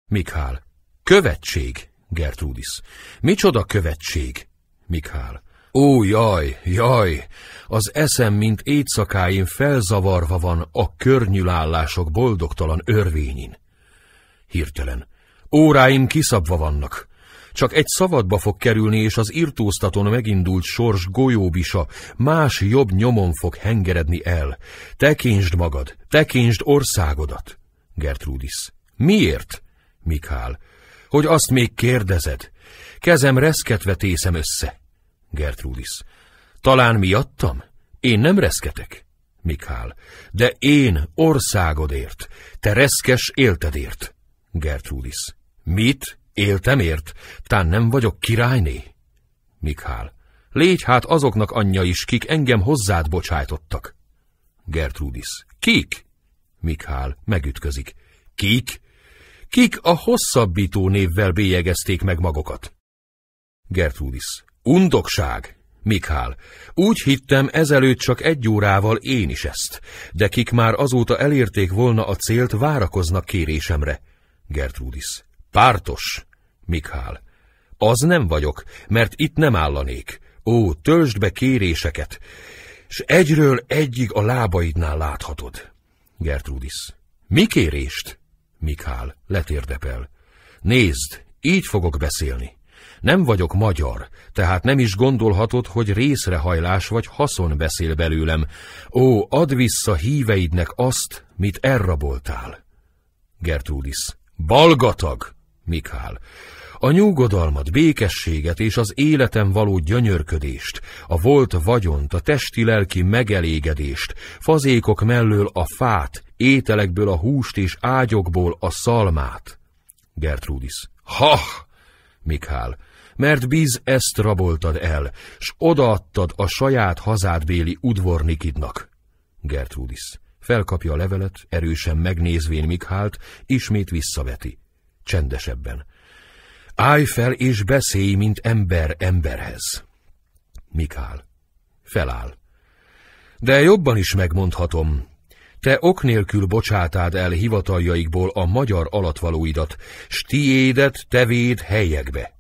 Mikhál, követség, Gertrudis. Micsoda követség? Mikhál. Ó, jaj, jaj! Az eszem, mint éjszakáin felzavarva van a környülállások boldogtalan örvényin. Hirtelen. Óráim kiszabva vannak. Csak egy szabadba fog kerülni, és az irtóztaton megindult sors golyóbisa más jobb nyomon fog hengeredni el. Tekénsd magad, tekénsd országodat. Gertrudis. Miért? Mikál. Hogy azt még kérdezed. Kezem reszketve tészem össze. Gertrudis. Talán miattam? Én nem reszketek. Mikhál. De én országodért, te reszkes éltedért. Gertrudis. Mit? Éltemért? Tán nem vagyok királyné? Mikhál. Légy hát azoknak anyja is, kik engem hozzád bocsájtottak. Gertrudis. Kik? Mikhál megütközik. Kik? Kik a hosszabbító névvel bélyegezték meg magokat? Gertrudis. Undokság! Mikhál, úgy hittem, ezelőtt csak egy órával én is ezt, de kik már azóta elérték volna a célt, várakoznak kérésemre. Gertrudis. Pártos! Mikhál. Az nem vagyok, mert itt nem állanék. Ó, töltsd be kéréseket, s egyről egyig a lábaidnál láthatod. Gertrudis. Mi kérést? Mikhál, letérdepel. Nézd, így fogok beszélni. Nem vagyok magyar, tehát nem is gondolhatod, hogy részrehajlás vagy haszon beszél belőlem. Ó, add vissza híveidnek azt, mit elraboltál. Gertrudis. Balgatag! Mikál. A nyugodalmat, békességet és az életem való gyönyörködést, a volt vagyont, a testi-lelki megelégedést, fazékok mellől a fát, ételekből a húst és ágyokból a szalmát. Gertrudis. Ha! Mikhál, mert bíz ezt raboltad el, s odaadtad a saját hazádbéli udvornikidnak. Gertrudis. Felkapja a levelet, erősen megnézvén Mikhált, ismét visszaveti. Csendesebben. Állj fel és beszélj, mint ember emberhez. Mikhál. Feláll. De jobban is megmondhatom, te ok nélkül bocsátád el hivataljaikból a magyar alatvalóidat, s tiédet tevéd helyekbe,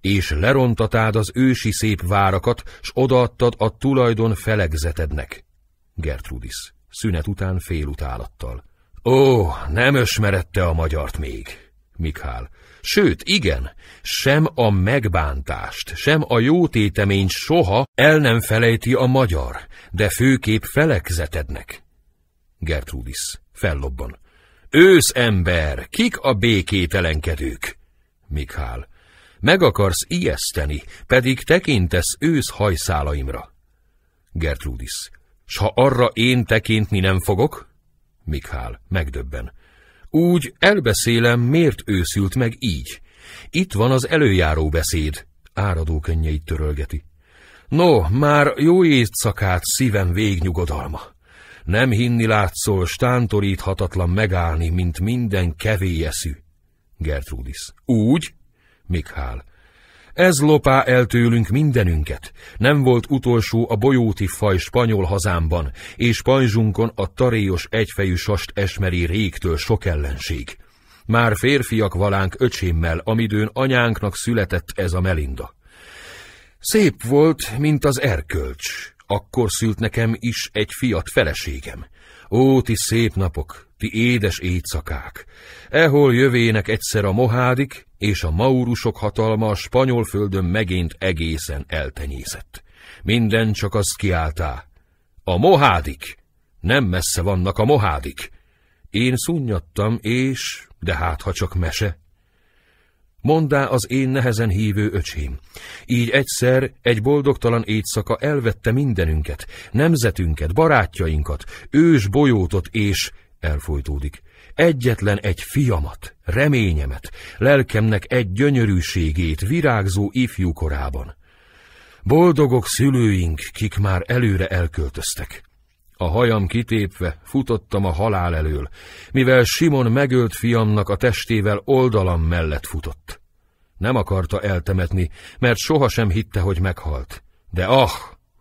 és lerontatád az ősi szép várakat, s odaadtad a tulajdon felegzetednek. Gertrudis, szünet után utálattal. Ó, nem ösmerette a magyart még! Mikhál. Sőt, igen, sem a megbántást, sem a jótéteményt soha el nem felejti a magyar, de főképp felegzetednek. Gertrudis. Fellobban. Ősz ember, kik a békételenkedők? Mikhál. Meg akarsz ijeszteni, pedig tekintesz ősz hajszálaimra. Gertrudis. S ha arra én tekintni nem fogok? Mikhál. Megdöbben. Úgy elbeszélem, miért őszült meg így. Itt van az előjáró beszéd. Áradó könnyeit törölgeti. No, már jó éjszakát szívem végnyugodalma nem hinni látszol, stántoríthatatlan megállni, mint minden kevélyeszű. Gertrudis. Úgy? Mikhál. Ez lopá el tőlünk mindenünket. Nem volt utolsó a bolyóti faj spanyol hazámban, és pajzsunkon a taréjos egyfejű sast esmeri régtől sok ellenség. Már férfiak valánk öcsémmel, amidőn anyánknak született ez a Melinda. Szép volt, mint az erkölcs, akkor szült nekem is egy fiat feleségem. Ó, ti szép napok, ti édes éjszakák! Ehol jövének egyszer a mohádik, és a maurusok hatalma a spanyol földön megint egészen eltenyészett. Minden csak azt kiáltá. A mohádik! Nem messze vannak a mohádik! Én szunnyadtam, és... de hát, ha csak mese... Mondá az én nehezen hívő öcsém. Így egyszer egy boldogtalan éjszaka elvette mindenünket, nemzetünket, barátjainkat, ős bolyótot és elfolytódik. Egyetlen egy fiamat, reményemet, lelkemnek egy gyönyörűségét virágzó ifjú korában. Boldogok szülőink, kik már előre elköltöztek a hajam kitépve futottam a halál elől, mivel Simon megölt fiamnak a testével oldalam mellett futott. Nem akarta eltemetni, mert sohasem hitte, hogy meghalt. De ah,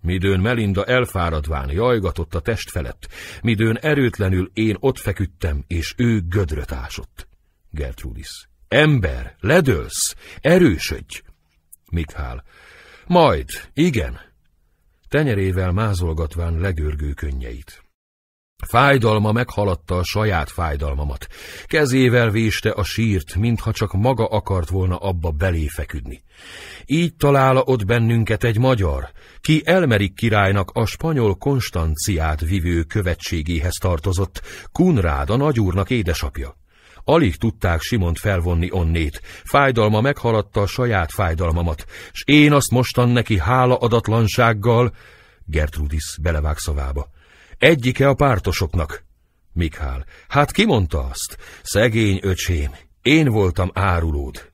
midőn Melinda elfáradván jajgatott a test felett, midőn erőtlenül én ott feküdtem, és ő gödröt ásott. Gertrudis. Ember, ledőlsz, erősödj! Mikhál. Majd, igen, tenyerével mázolgatván legörgő könnyeit. Fájdalma meghaladta a saját fájdalmamat. Kezével véste a sírt, mintha csak maga akart volna abba belé feküdni. Így találla ott bennünket egy magyar, ki Elmerik királynak a spanyol Konstanciát vivő követségéhez tartozott, Kunrád a nagyúrnak édesapja. Alig tudták Simont felvonni onnét. Fájdalma meghaladta a saját fájdalmamat, s én azt mostan neki hála adatlansággal, Gertrudis belevág szavába. Egyike a pártosoknak. Mikhál, hát ki mondta azt? Szegény öcsém, én voltam árulód.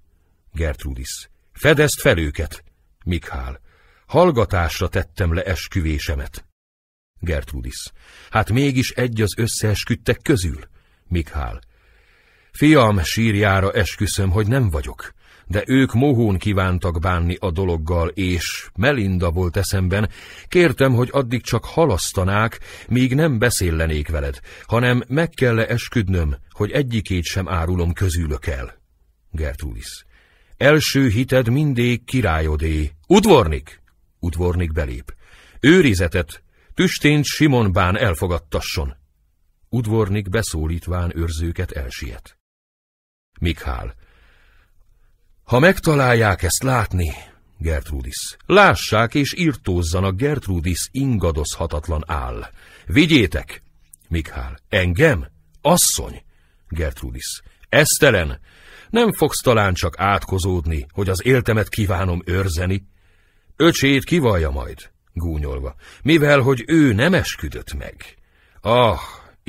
Gertrudis, fedezd fel őket. Mikhál, hallgatásra tettem le esküvésemet. Gertrudis, hát mégis egy az összeesküdtek közül. Mikhál, Fiam sírjára esküszöm, hogy nem vagyok, de ők mohón kívántak bánni a dologgal, és Melinda volt eszemben, kértem, hogy addig csak halasztanák, míg nem beszéllenék veled, hanem meg kell -e esküdnöm, hogy egyikét sem árulom közülök el. Gertrudis. Első hited mindig királyodé. Udvornik! Udvornik belép. Őrizetet, tüstént Simon bán elfogadtasson. Udvornik beszólítván őrzőket elsiet. Mikhál. Ha megtalálják ezt látni, Gertrudis. Lássák és irtózzanak Gertrudis ingadozhatatlan áll. Vigyétek! Mikhál. Engem? Asszony? Gertrudis. Esztelen! Nem fogsz talán csak átkozódni, hogy az éltemet kívánom őrzeni? Öcsét kivalja majd, gúnyolva, mivel hogy ő nem esküdött meg. Ah,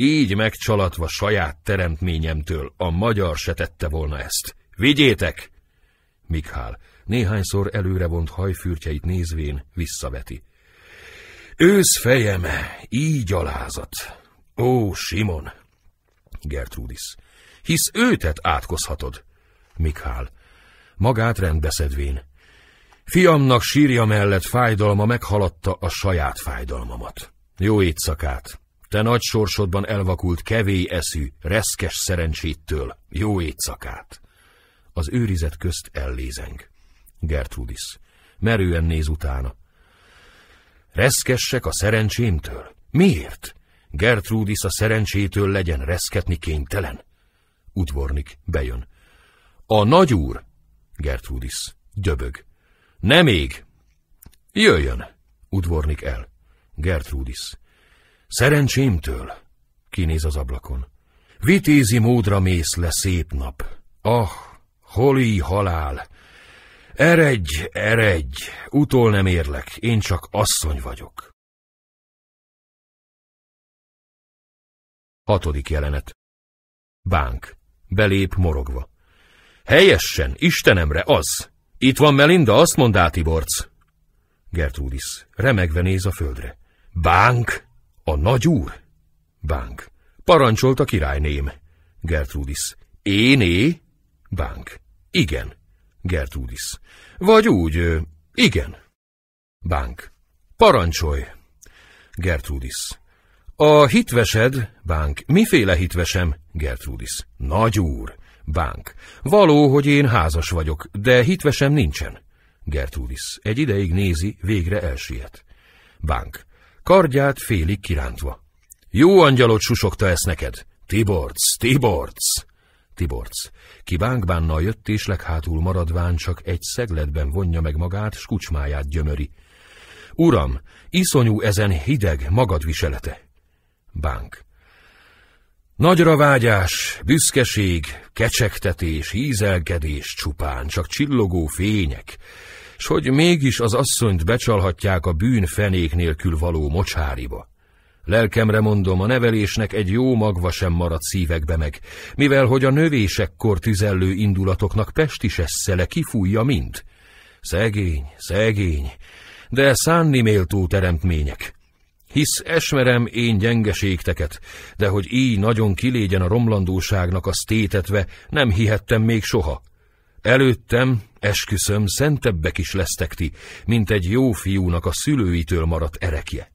így megcsalatva saját teremtményemtől a magyar se tette volna ezt. Vigyétek! Mikhál néhányszor előre vont hajfürtjeit nézvén visszaveti. Ősz fejeme, így alázat! Ó, Simon! Gertrudis. Hisz őtet átkozhatod. Mikhál. Magát rendbeszedvén. Fiamnak sírja mellett fájdalma meghaladta a saját fájdalmamat. Jó éjszakát! te nagy sorsodban elvakult kevély eszű, reszkes szerencséttől, jó éjszakát. Az őrizet közt ellézeng. Gertrudis. Merően néz utána. Reszkessek a szerencsémtől? Miért? Gertrudis a szerencsétől legyen reszketni kénytelen? Udvornik, bejön. A nagyúr! Gertrudis. Döbög. Nem még! Jöjjön! Udvornik el. Gertrudis. Szerencsémtől, kinéz az ablakon. Vitézi módra mész le szép nap. Ah, holi halál! Eredj, eredj! Utol nem érlek, én csak asszony vagyok. Hatodik jelenet. Bánk. Belép morogva. Helyessen, Istenemre, az! Itt van Melinda, azt mondá Tiborc. Gertrudis. Remegve néz a földre. Bánk! A nagyúr? Bánk. Parancsolt a királyném. Gertrudis. Éné? Bánk. Igen. Gertrudis. Vagy úgy, igen. Bánk. Parancsolj. Gertrudis. A hitvesed, Bánk, miféle hitvesem? Gertrudis. Nagy úr, Bánk. Való, hogy én házas vagyok, de hitvesem nincsen. Gertrudis. Egy ideig nézi, végre elsiet. Bánk kardját félig kirántva. Jó angyalot susogta ezt neked! Tiborc! Tiborc! Tiborc. Kibánkbánnal jött, és leghátul maradván csak egy szegletben vonja meg magát, s kucsmáját gyömöri. Uram, iszonyú ezen hideg viselete! Bánk. Nagyra vágyás, büszkeség, kecsegtetés, hízelkedés csupán, csak csillogó fények, s hogy mégis az asszonyt becsalhatják a bűn fenék nélkül való mocsáriba. Lelkemre mondom, a nevelésnek egy jó magva sem maradt szívekbe meg, mivel hogy a növésekkor tüzellő indulatoknak pestis eszele kifújja mind. Szegény, szegény, de szánni méltó teremtmények. Hisz esmerem én gyengeségteket, de hogy így nagyon kilégyen a romlandóságnak a tétetve, nem hihettem még soha. Előttem, esküszöm, szentebbek is lesztek ti, mint egy jó fiúnak a szülőitől maradt erekje.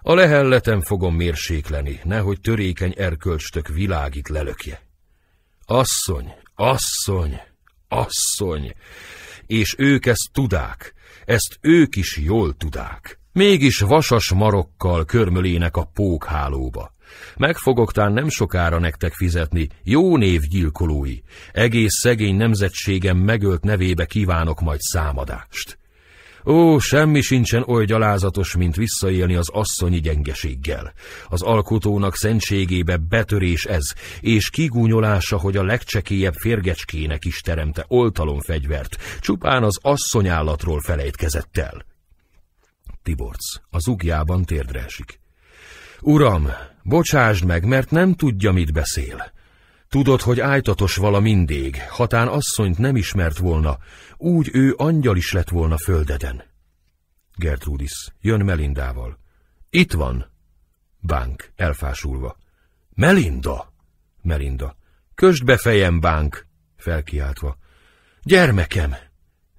A lehelletem fogom mérsékleni, nehogy törékeny erkölcstök világít lelökje. Asszony, asszony, asszony, és ők ezt tudák, ezt ők is jól tudák. Mégis vasas marokkal körmölének a pókhálóba. Meg fogok tán nem sokára nektek fizetni, jó név gyilkolói. Egész szegény nemzetségem megölt nevébe kívánok majd számadást. Ó, semmi sincsen oly gyalázatos, mint visszaélni az asszonyi gyengeséggel. Az alkotónak szentségébe betörés ez, és kigúnyolása, hogy a legcsekélyebb férgecskének is teremte oltalomfegyvert, csupán az asszonyállatról felejtkezett el. Tiborc, az ugjában térdre esik. Uram, bocsásd meg, mert nem tudja, mit beszél. Tudod, hogy ájtatos vala mindig, hatán asszonyt nem ismert volna, úgy ő angyal is lett volna földeden. Gertrudis, jön Melindával. Itt van. Bánk, elfásulva. Melinda! Melinda. Kösd be fejem, Bánk! Felkiáltva. Gyermekem!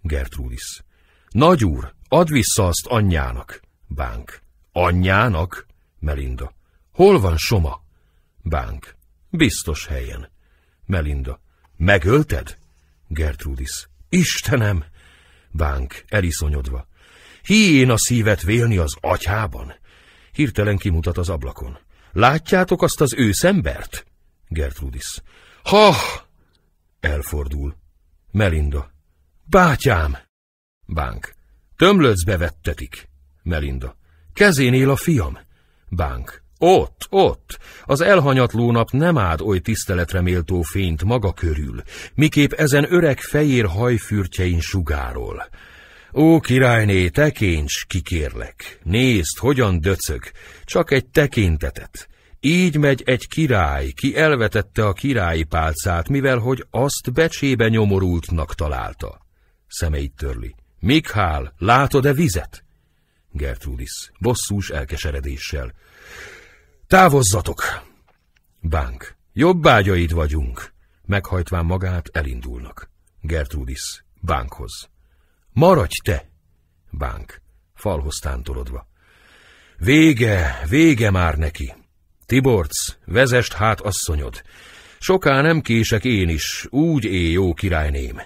Gertrudis. Nagy úr, add vissza azt anyjának. Bánk. Anyjának? Melinda. Hol van Soma? Bánk. Biztos helyen. Melinda. Megölted? Gertrudis. Istenem! Bánk, eliszonyodva. Hién a szívet vélni az atyában? Hirtelen kimutat az ablakon. Látjátok azt az őszembert? Gertrudis. Ha! Elfordul. Melinda. Bátyám! Bánk. Tömlöcbe vettetik. Melinda. Kezén él a fiam. Bánk. Ott, ott! Az elhanyatló nap nem áld oly tiszteletre méltó fényt maga körül, miképp ezen öreg fejér hajfürtjein sugárol. Ó, királyné, tekints, kikérlek, nézd, hogyan döcög, csak egy tekintetet. Így megy egy király, ki elvetette a királyi pálcát, mivel hogy azt becsébe nyomorultnak találta. Szemeit törli. Mikhál, látod-e vizet? Gertrudis, bosszús elkeseredéssel. Távozzatok! Bánk, jobb bágyaid vagyunk! Meghajtván magát, elindulnak. Gertrudis, Bánkhoz. Maradj te! Bánk, falhoz tántorodva. Vége, vége már neki! Tiborc, vezest hát asszonyod! Soká nem kések én is, úgy éj, jó királyném!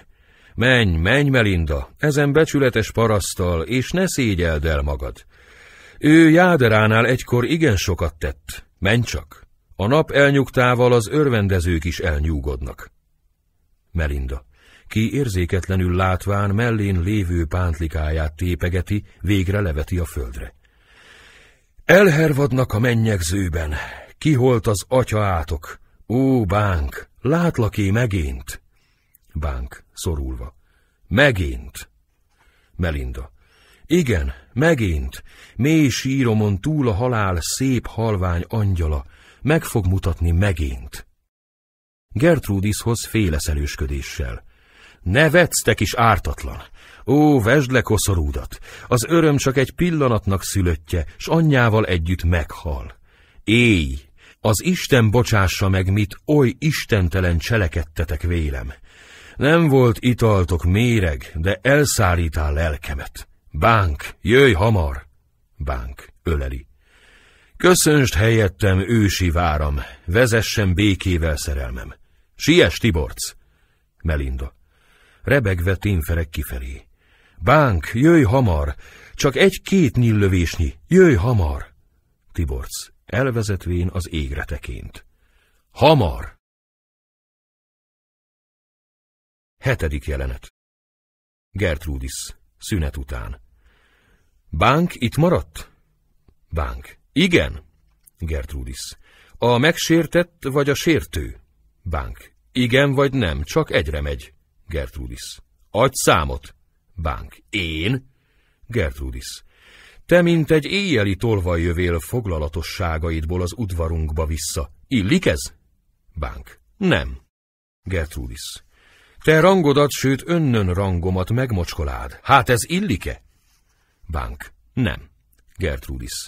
Menj, menj, Melinda, ezen becsületes parasztal, és ne szégyeld el magad. Ő Jáderánál egykor igen sokat tett. Menj csak! A nap elnyugtával az örvendezők is elnyúgodnak. Melinda, ki érzéketlenül látván mellén lévő pántlikáját tépegeti, végre leveti a földre. Elhervadnak a mennyegzőben, kiholt az atya átok. Ó, bánk, látlak én megént! Bánk, szorulva. Megint! Melinda. Igen, megint, mély síromon túl a halál szép halvány angyala, meg fog mutatni megint. Gertrudishoz féleszelősködéssel. Ne vetsz, te kis ártatlan! Ó, vesd le koszorúdat! Az öröm csak egy pillanatnak szülöttje, s anyjával együtt meghal. Éj! Az Isten bocsássa meg, mit oly istentelen cselekedtetek vélem. Nem volt italtok méreg, de elszállítál lelkemet. Bánk, jöjj hamar! Bánk, öleli. Köszönst helyettem, ősi váram, vezessen békével szerelmem. Siess, Tiborc! Melinda. Rebegve témferek kifelé. Bánk, jöjj hamar! Csak egy-két nyillövésnyi, jöjj hamar! Tiborc, elvezetvén az égreteként. Hamar! Hetedik jelenet. Gertrudis. Szünet után. Bánk itt maradt? Bánk. Igen. Gertrudis. A megsértett vagy a sértő? Bánk. Igen vagy nem, csak egyre megy. Gertrudis. Adj számot. Bánk. Én? Gertrudis. Te, mint egy éjjeli tolvaj jövél foglalatosságaidból az udvarunkba vissza. Illik ez? Bánk. Nem. Gertrudis. Te rangodat, sőt önnön rangomat megmocskolád. Hát ez illike? Bánk. Nem. Gertrudis.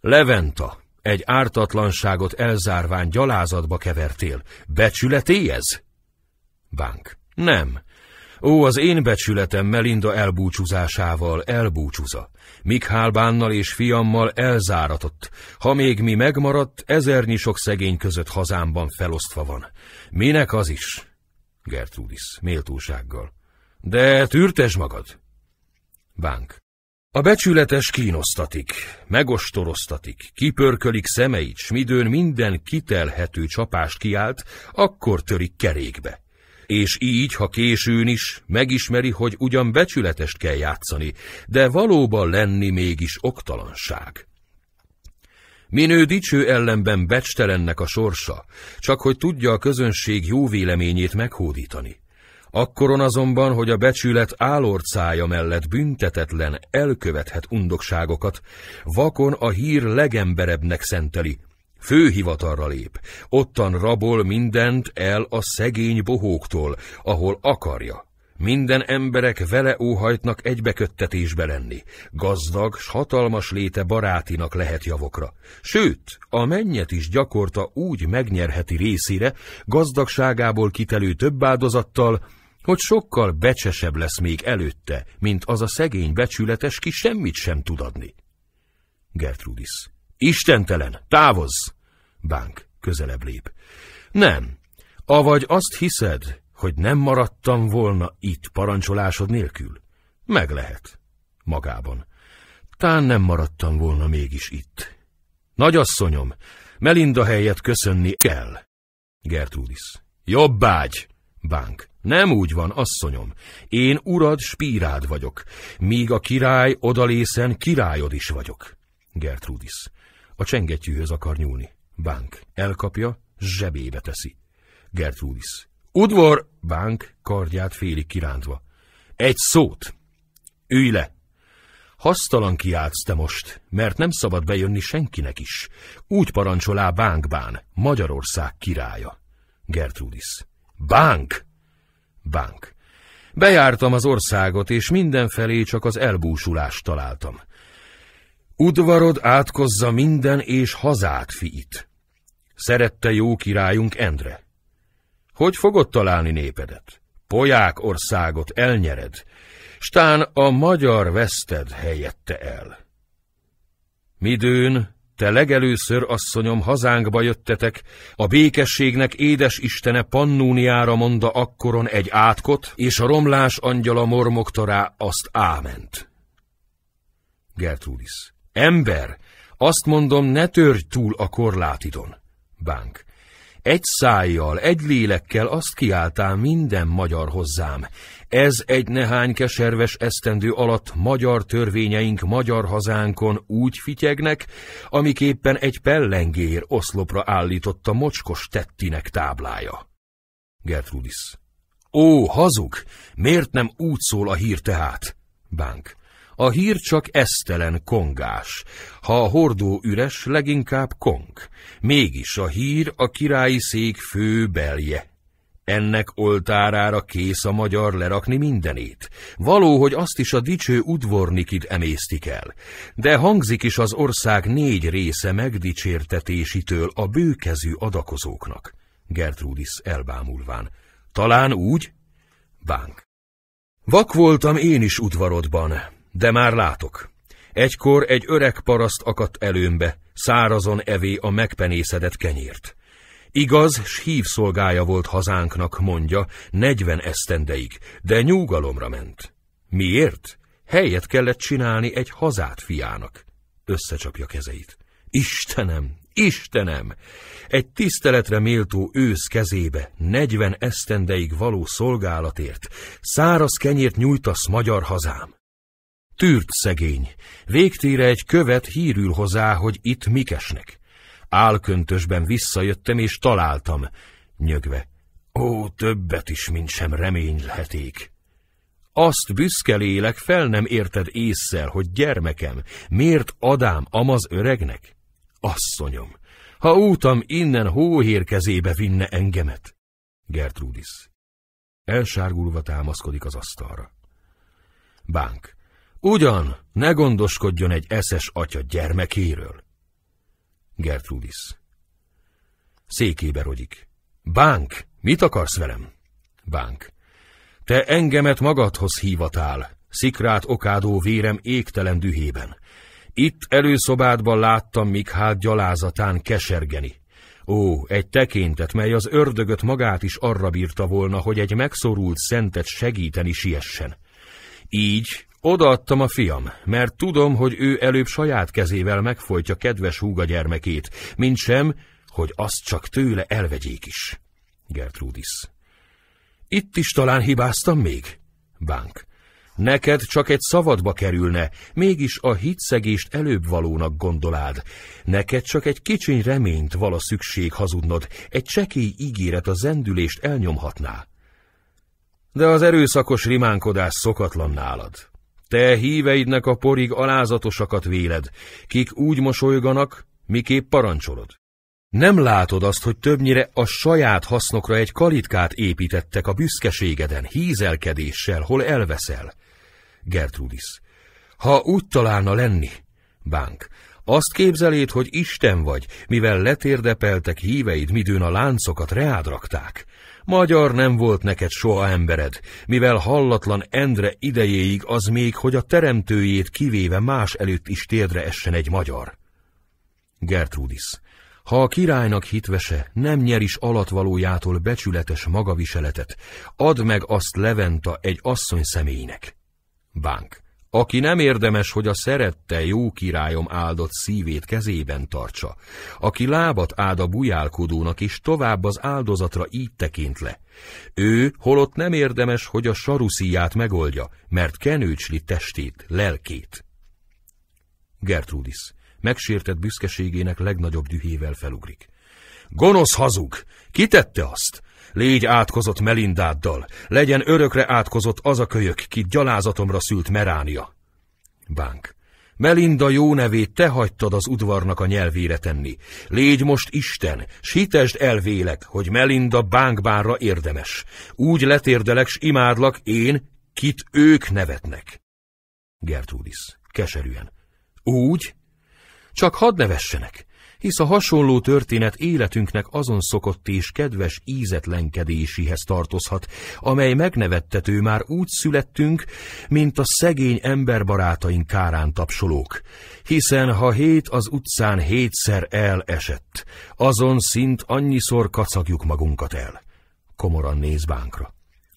Leventa, egy ártatlanságot elzárván gyalázatba kevertél. Becsületéhez? Bánk. Nem. Ó, az én becsületem Melinda elbúcsúzásával elbúcsúza. Mikhál bánnal és fiammal elzáratott. Ha még mi megmaradt, ezernyi sok szegény között hazámban felosztva van. Minek az is? Gertrudis, méltósággal. De tűrtes magad! Bánk. A becsületes kínosztatik, megostoroztatik, kipörkölik szemeit, s midőn minden kitelhető csapást kiált, akkor törik kerékbe. És így, ha későn is, megismeri, hogy ugyan becsületest kell játszani, de valóban lenni mégis oktalanság. Minő dicső ellenben becstelennek a sorsa, csak hogy tudja a közönség jó véleményét meghódítani. Akkoron azonban, hogy a becsület álorcája mellett büntetetlen elkövethet undokságokat, vakon a hír legemberebbnek szenteli, főhivatalra lép, ottan rabol mindent el a szegény bohóktól, ahol akarja. Minden emberek vele óhajtnak egybeköttetésbe lenni. Gazdag, s hatalmas léte barátinak lehet javokra. Sőt, a mennyet is gyakorta úgy megnyerheti részére, gazdagságából kitelő több áldozattal, hogy sokkal becsesebb lesz még előtte, mint az a szegény becsületes, ki semmit sem tud adni. Gertrudis. Istentelen, távozz! Bánk közelebb lép. Nem, avagy azt hiszed, hogy nem maradtam volna itt parancsolásod nélkül? Meg lehet. Magában. Tán nem maradtam volna mégis itt. Nagyasszonyom, Melinda helyet köszönni kell. Gertrudis. Jobbágy! Bánk. Nem úgy van, asszonyom. Én urad, spírád vagyok, míg a király odalészen királyod is vagyok. Gertrudis. A csengetyűhöz akar nyúlni. Bánk. Elkapja, zsebébe teszi. Gertrudis. Udvar, bánk kardját félig kirántva. Egy szót! Ülj le! Hasztalan kiátsz te most, mert nem szabad bejönni senkinek is. Úgy parancsolá bánkbán, Magyarország királya. Gertrudis. Bánk! Bánk. Bejártam az országot, és mindenfelé csak az elbúsulást találtam. Udvarod átkozza minden és hazát fiit. Szerette jó királyunk Endre. Hogy fogod találni népedet? Poják országot elnyered, stán a magyar veszted helyette el. Midőn, te legelőször, asszonyom, hazánkba jöttetek, a békességnek édes istene Pannóniára monda akkoron egy átkot, és a romlás angyala mormogta rá azt áment. Gertrudis. Ember, azt mondom, ne törj túl a korlátidon. Bánk. Egy szájjal, egy lélekkel azt kiáltál minden magyar hozzám. Ez egy nehány keserves esztendő alatt magyar törvényeink magyar hazánkon úgy fityegnek, amiképpen egy pellengér oszlopra állította mocskos tettinek táblája. Gertrudis. Ó, hazug! Miért nem úgy szól a hír tehát? Bánk. A hír csak esztelen kongás, ha a hordó üres, leginkább kong. Mégis a hír a királyi szék fő belje. Ennek oltárára kész a magyar lerakni mindenét. Való, hogy azt is a dicső udvornikit emésztik el, de hangzik is az ország négy része megdicsértetésitől a bőkezű adakozóknak. Gertrudis elbámulván. Talán úgy? Bánk. Vak voltam én is udvarodban, de már látok. Egykor egy öreg paraszt akadt előmbe, szárazon evé a megpenészedett kenyért. Igaz, s hívszolgája volt hazánknak, mondja, negyven esztendeig, de nyugalomra ment. Miért? Helyet kellett csinálni egy hazát fiának. Összecsapja kezeit. Istenem, Istenem! Egy tiszteletre méltó ősz kezébe, negyven esztendeig való szolgálatért, száraz kenyért nyújtasz magyar hazám. Tűrt szegény, végtére egy követ hírül hozzá, hogy itt mikesnek. Álköntösben visszajöttem, és találtam, nyögve. Ó, többet is, mint sem reménylheték. Azt büszke lélek, fel nem érted észszel, hogy gyermekem, miért Adám amaz öregnek? Asszonyom, ha útam innen hóhér kezébe vinne engemet. Gertrudis. Elsárgulva támaszkodik az asztalra. Bánk. Ugyan, ne gondoskodjon egy eszes atya gyermekéről. Gertrudis. Székébe rogyik. Bánk, mit akarsz velem? Bánk. Te engemet magadhoz hívatál, szikrát okádó vérem égtelen dühében. Itt előszobádban láttam Mikhál gyalázatán kesergeni. Ó, egy tekintet, mely az ördögöt magát is arra bírta volna, hogy egy megszorult szentet segíteni siessen. Így Odaadtam a fiam, mert tudom, hogy ő előbb saját kezével megfojtja kedves húga gyermekét, mint sem, hogy azt csak tőle elvegyék is. Gertrudis. Itt is talán hibáztam még? Bánk. Neked csak egy szavadba kerülne, mégis a hitszegést előbb valónak gondolád. Neked csak egy kicsiny reményt vala szükség hazudnod, egy csekély ígéret a zendülést elnyomhatná. De az erőszakos rimánkodás szokatlan nálad. Te híveidnek a porig alázatosakat véled, kik úgy mosolyganak, miképp parancsolod. Nem látod azt, hogy többnyire a saját hasznokra egy kalitkát építettek a büszkeségeden, hízelkedéssel, hol elveszel? Gertrudis. Ha úgy találna lenni, Bánk, azt képzeléd, hogy Isten vagy, mivel letérdepeltek híveid, midőn a láncokat reádrakták. rakták. Magyar nem volt neked soha embered, mivel hallatlan Endre idejéig az még, hogy a teremtőjét kivéve más előtt is térdre essen egy magyar. Gertrudis, ha a királynak hitvese nem nyer is alatvalójától becsületes magaviseletet, add meg azt Leventa egy asszony személynek. Bánk aki nem érdemes, hogy a szerette jó királyom áldott szívét kezében tartsa, aki lábat áld a bujálkodónak, és tovább az áldozatra így tekint le. Ő, holott nem érdemes, hogy a sarusziját megoldja, mert kenőcsli testét, lelkét. Gertrudis, megsértett büszkeségének legnagyobb dühével felugrik. Gonosz hazug! Kitette azt? Légy átkozott Melindáddal, legyen örökre átkozott az a kölyök, kit gyalázatomra szült Meránia. Bánk. Melinda jó nevét te hagytad az udvarnak a nyelvére tenni. Légy most Isten, s hitesd el vélek, hogy Melinda bánkbánra érdemes. Úgy letérdelek, s imádlak én, kit ők nevetnek. Gertrudis, keserűen. Úgy? Csak hadd nevessenek hisz a hasonló történet életünknek azon szokott és kedves ízetlenkedéséhez tartozhat, amely megnevettető már úgy születtünk, mint a szegény emberbarátaink kárán tapsolók. Hiszen ha hét az utcán hétszer elesett, azon szint annyiszor kacagjuk magunkat el. Komoran néz bánkra.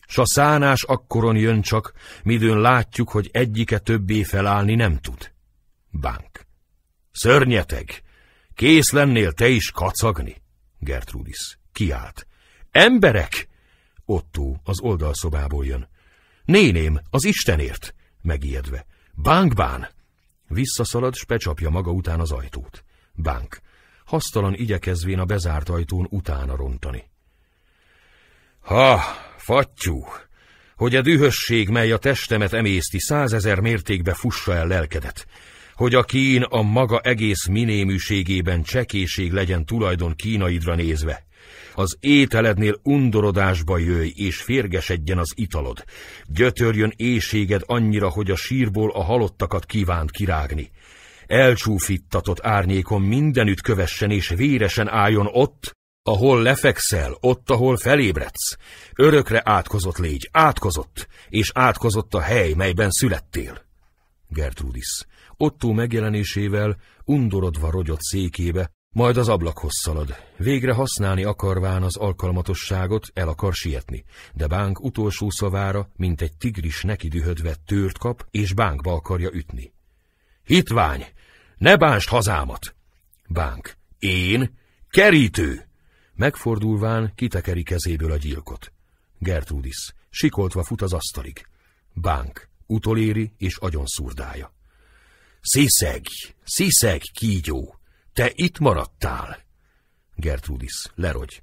S a szánás akkoron jön csak, midőn látjuk, hogy egyike többé felállni nem tud. Bánk. Szörnyeteg! Kész lennél te is kacagni? Gertrudis. Kiált. Emberek! Otto az oldalszobából jön. Néném, az Istenért! Megijedve. Bánkbán! Visszaszalad, s becsapja maga után az ajtót. Bánk. Hasztalan igyekezvén a bezárt ajtón utána rontani. Ha, fattyú! Hogy a dühösség, mely a testemet emészti, százezer mértékbe fussa el lelkedet, hogy a kín a maga egész minéműségében csekéség legyen tulajdon kínaidra nézve. Az ételednél undorodásba jöjj, és férgesedjen az italod. Gyötörjön éjséged annyira, hogy a sírból a halottakat kívánt kirágni. Elcsúfittatott árnyékon mindenütt kövessen és véresen álljon ott, ahol lefekszel, ott, ahol felébredsz. Örökre átkozott légy, átkozott, és átkozott a hely, melyben születtél. Gertrudis, Ottó megjelenésével undorodva rogyott székébe, majd az ablakhoz szalad. Végre használni akarván az alkalmatosságot, el akar sietni, de Bánk utolsó szavára, mint egy tigris neki dühödve tört kap, és Bánkba akarja ütni. Hitvány! Ne bánst hazámat! Bánk. Én? Kerítő! Megfordulván kitekeri kezéből a gyilkot. Gertrudis. Sikoltva fut az asztalig. Bánk. Utoléri és agyon szurdája. Sziszeg, sziszeg, kígyó, te itt maradtál. Gertrudis, lerogy.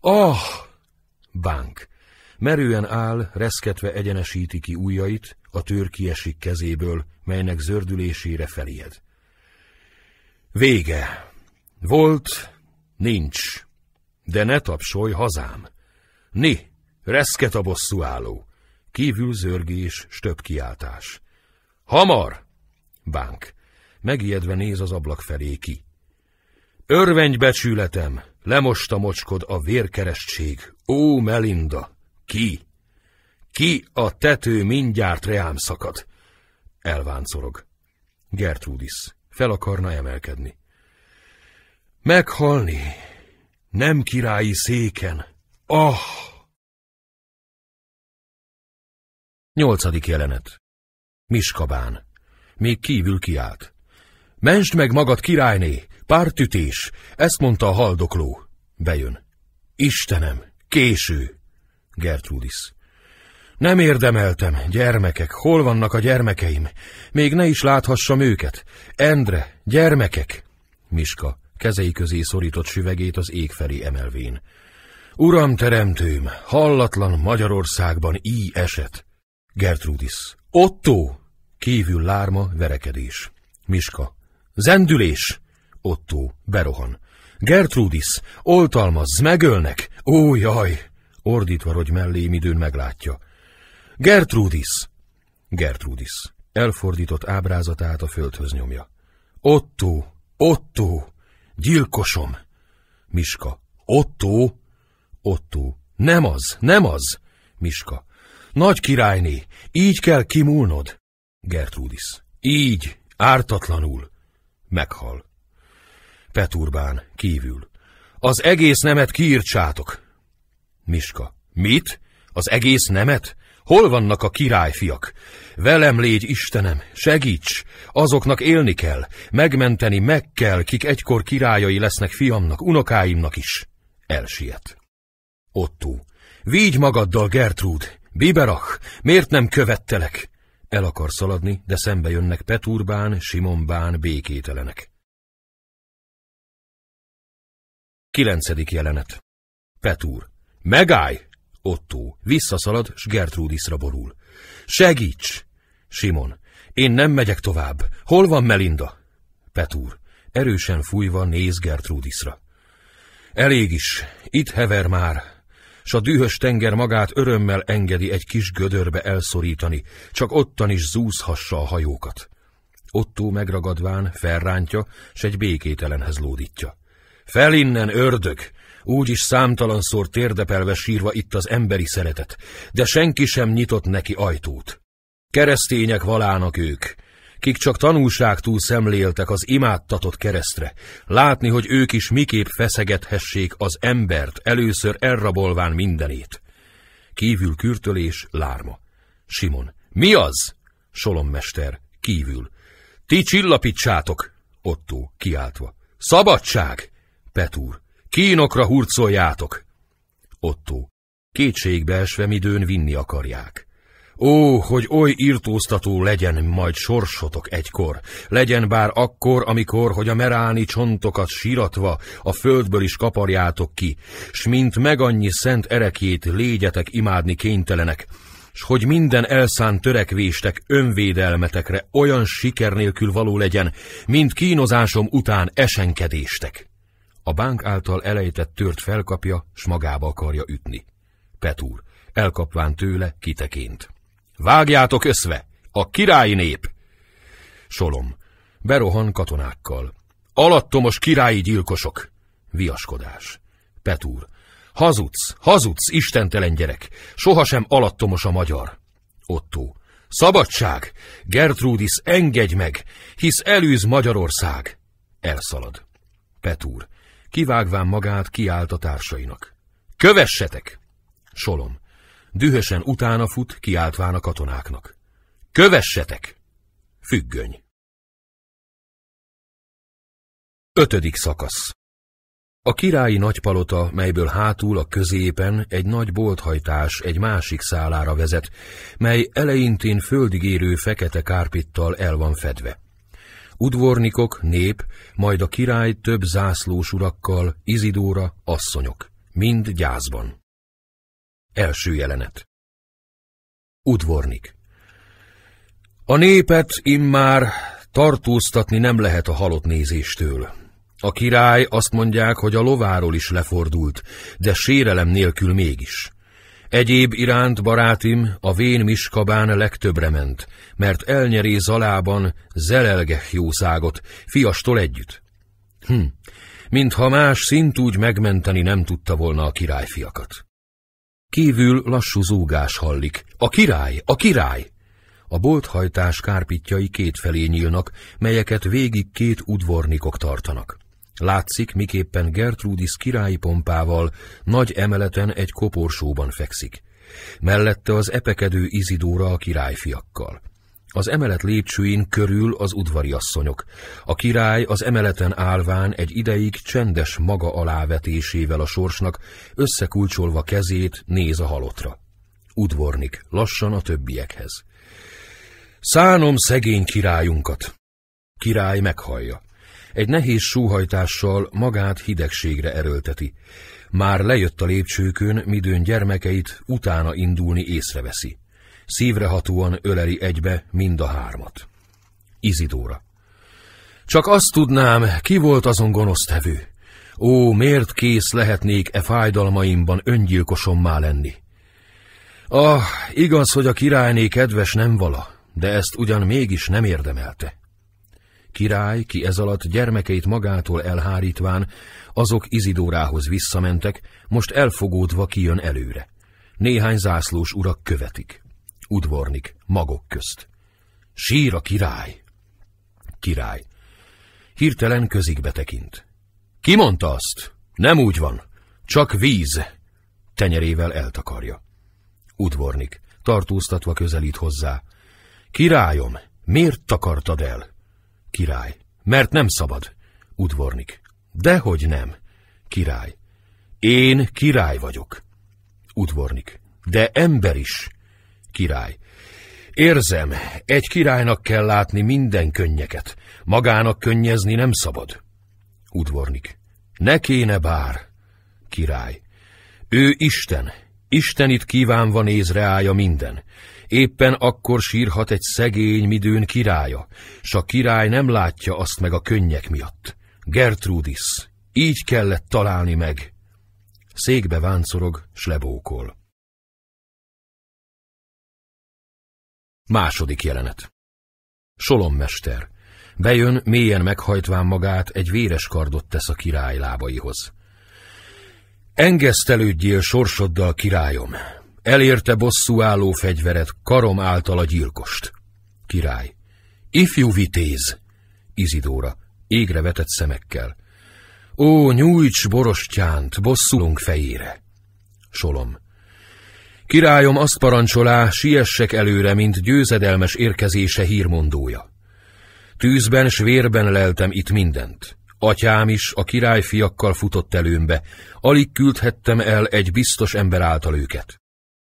Ah! Bánk. Merően áll, reszketve egyenesíti ki ujjait, a tör kiesik kezéből, melynek zördülésére felied. Vége. Volt, nincs, de ne tapsolj hazám. Ni, reszket a álló. Kívül zörgés, stöbb kiáltás. Hamar! Bánk. Megijedve néz az ablak felé ki. Örvendj becsületem, lemosta mocskod a vérkerestség. Ó, Melinda, ki? Ki a tető mindjárt reám szakad? Elváncorog. Gertrudis fel akarna emelkedni. Meghalni, nem királyi széken. Ah! Nyolcadik jelenet. Miskabán még kívül kiált. Mensd meg magad, királyné! Pártütés! Ezt mondta a haldokló. Bejön. Istenem! Késő! Gertrudis. Nem érdemeltem, gyermekek, hol vannak a gyermekeim? Még ne is láthassam őket. Endre, gyermekek! Miska, kezei közé szorított süvegét az ég felé emelvén. Uram teremtőm, hallatlan Magyarországban íj eset. Gertrudis. Otto! Kívül lárma, verekedés. Miska. Zendülés! Ottó. Berohan. Gertrudis! Oltalmazz, megölnek! Ó, jaj! Ordítva, hogy mellé időn meglátja. Gertrudis! Gertrudis. Elfordított ábrázatát a földhöz nyomja. Ottó! Ottó! Gyilkosom! Miska. Ottó! Ottó. Nem az, nem az! Miska. Nagy királyné, így kell kimúlnod. Gertrudis. Így, ártatlanul. Meghal. Peturbán, kívül. Az egész nemet kiírtsátok. Miska. Mit? Az egész nemet? Hol vannak a királyfiak? Velem légy, Istenem, segíts! Azoknak élni kell, megmenteni meg kell, kik egykor királyai lesznek fiamnak, unokáimnak is. Elsiet. Ottó. Vigy magaddal, Gertrude! Biberach, miért nem követtelek? El akar szaladni, de szembe jönnek Peturbán, Simonbán, békételenek. Kilencedik jelenet. Petúr. Megállj! Ottó. Visszaszalad, s Gertrudisra borul. Segíts! Simon. Én nem megyek tovább. Hol van Melinda? Petúr. Erősen fújva néz Gertrudisra. Elég is. Itt hever már s a dühös tenger magát örömmel engedi egy kis gödörbe elszorítani, csak ottan is zúzhassa a hajókat. Ottó megragadván felrántja, s egy békételenhez lódítja. Fel innen, ördög! Úgy is számtalanszor térdepelve sírva itt az emberi szeretet, de senki sem nyitott neki ajtót. Keresztények valának ők, kik csak tanulságtúl szemléltek az imádtatott keresztre, látni, hogy ők is miképp feszegethessék az embert, először elrabolván mindenét. Kívül kürtölés, lárma. Simon. Mi az? Solommester. Kívül. Ti csillapítsátok! Ottó, kiáltva. Szabadság! Petúr. Kínokra hurcoljátok! Ottó. Kétségbeesve midőn vinni akarják. Ó, hogy oly írtóztató legyen majd sorsotok egykor, legyen bár akkor, amikor, hogy a meráni csontokat síratva a földből is kaparjátok ki, s mint megannyi szent erekét légyetek imádni kénytelenek, s hogy minden elszánt törekvéstek önvédelmetekre olyan siker nélkül való legyen, mint kínozásom után esenkedéstek. A bánk által elejtett tört felkapja, s magába akarja ütni. Petúr, elkapván tőle kiteként. Vágjátok összve! A királyi nép! Solom. Berohan katonákkal. Alattomos királyi gyilkosok! Viaskodás. Petúr. Hazudsz, hazudsz, istentelen gyerek! Sohasem alattomos a magyar! Otto. Szabadság! Gertrudis, engedj meg, hisz elűz Magyarország! Elszalad. Petúr. Kivágván magát kiállt a társainak. Kövessetek! Solom dühösen utána fut, kiáltván a katonáknak. Kövessetek! Függöny. Ötödik szakasz A királyi nagypalota, melyből hátul a középen egy nagy bolthajtás egy másik szálára vezet, mely eleintén földig érő fekete kárpittal el van fedve. Udvornikok, nép, majd a király több zászlós urakkal, Izidóra, asszonyok, mind gyászban. Első jelenet Udvornik A népet immár tartóztatni nem lehet a halott nézéstől. A király azt mondják, hogy a lováról is lefordult, de sérelem nélkül mégis. Egyéb iránt, barátim, a vén miskabán legtöbbre ment, mert elnyeré Zalában zelelgeh jószágot, fiastól együtt. Hm, mintha más úgy megmenteni nem tudta volna a királyfiakat. Kívül lassú zúgás hallik. A király! A király! A bolthajtás kárpitjai felé nyílnak, melyeket végig két udvornikok tartanak. Látszik, miképpen Gertrudis királyi pompával nagy emeleten egy koporsóban fekszik. Mellette az epekedő Izidóra a királyfiakkal. Az emelet lépcsőin körül az udvariasszonyok. A király az emeleten állván egy ideig csendes maga alávetésével a sorsnak, összekulcsolva kezét néz a halotra. Udvornik, lassan a többiekhez. Szánom szegény királyunkat! Király meghallja. Egy nehéz súhajtással magát hidegségre erőlteti. Már lejött a lépcsőkön, midőn gyermekeit utána indulni észreveszi szívrehatóan öleli egybe mind a hármat. Izidóra. Csak azt tudnám, ki volt azon gonosztevő. Ó, miért kész lehetnék e fájdalmaimban öngyilkosommá lenni? Ah, igaz, hogy a királyné kedves nem vala, de ezt ugyan mégis nem érdemelte. Király, ki ez alatt gyermekeit magától elhárítván, azok Izidórához visszamentek, most elfogódva kijön előre. Néhány zászlós urak követik udvornik magok közt. Sír a király! Király. Hirtelen közigbe tekint. Ki mondta azt? Nem úgy van. Csak víz. Tenyerével eltakarja. Udvornik. Tartóztatva közelít hozzá. Királyom, miért takartad el? Király. Mert nem szabad. Udvornik. Dehogy nem. Király. Én király vagyok. Udvornik. De ember is. Király. Érzem, egy királynak kell látni minden könnyeket, magának könnyezni nem szabad. Udvornik. Ne kéne bár. Király. Ő Isten, Isten itt kívánva nézre állja minden. Éppen akkor sírhat egy szegény midőn királya, s a király nem látja azt meg a könnyek miatt. Gertrudis, így kellett találni meg. Székbe váncorog, s lebókol. Második jelenet. Solommester. Bejön, mélyen meghajtván magát, egy véres kardot tesz a király lábaihoz. Engesztelődjél sorsoddal, királyom! Elérte bosszú álló fegyveret, karom által a gyilkost. Király. Ifjú vitéz! Izidóra. Égre vetett szemekkel. Ó, nyújts borostyánt, bosszulunk fejére! Solom. Királyom azt parancsolá, siessek előre, mint győzedelmes érkezése hírmondója. Tűzben s vérben leltem itt mindent. Atyám is a királyfiakkal futott előmbe, alig küldhettem el egy biztos ember által őket.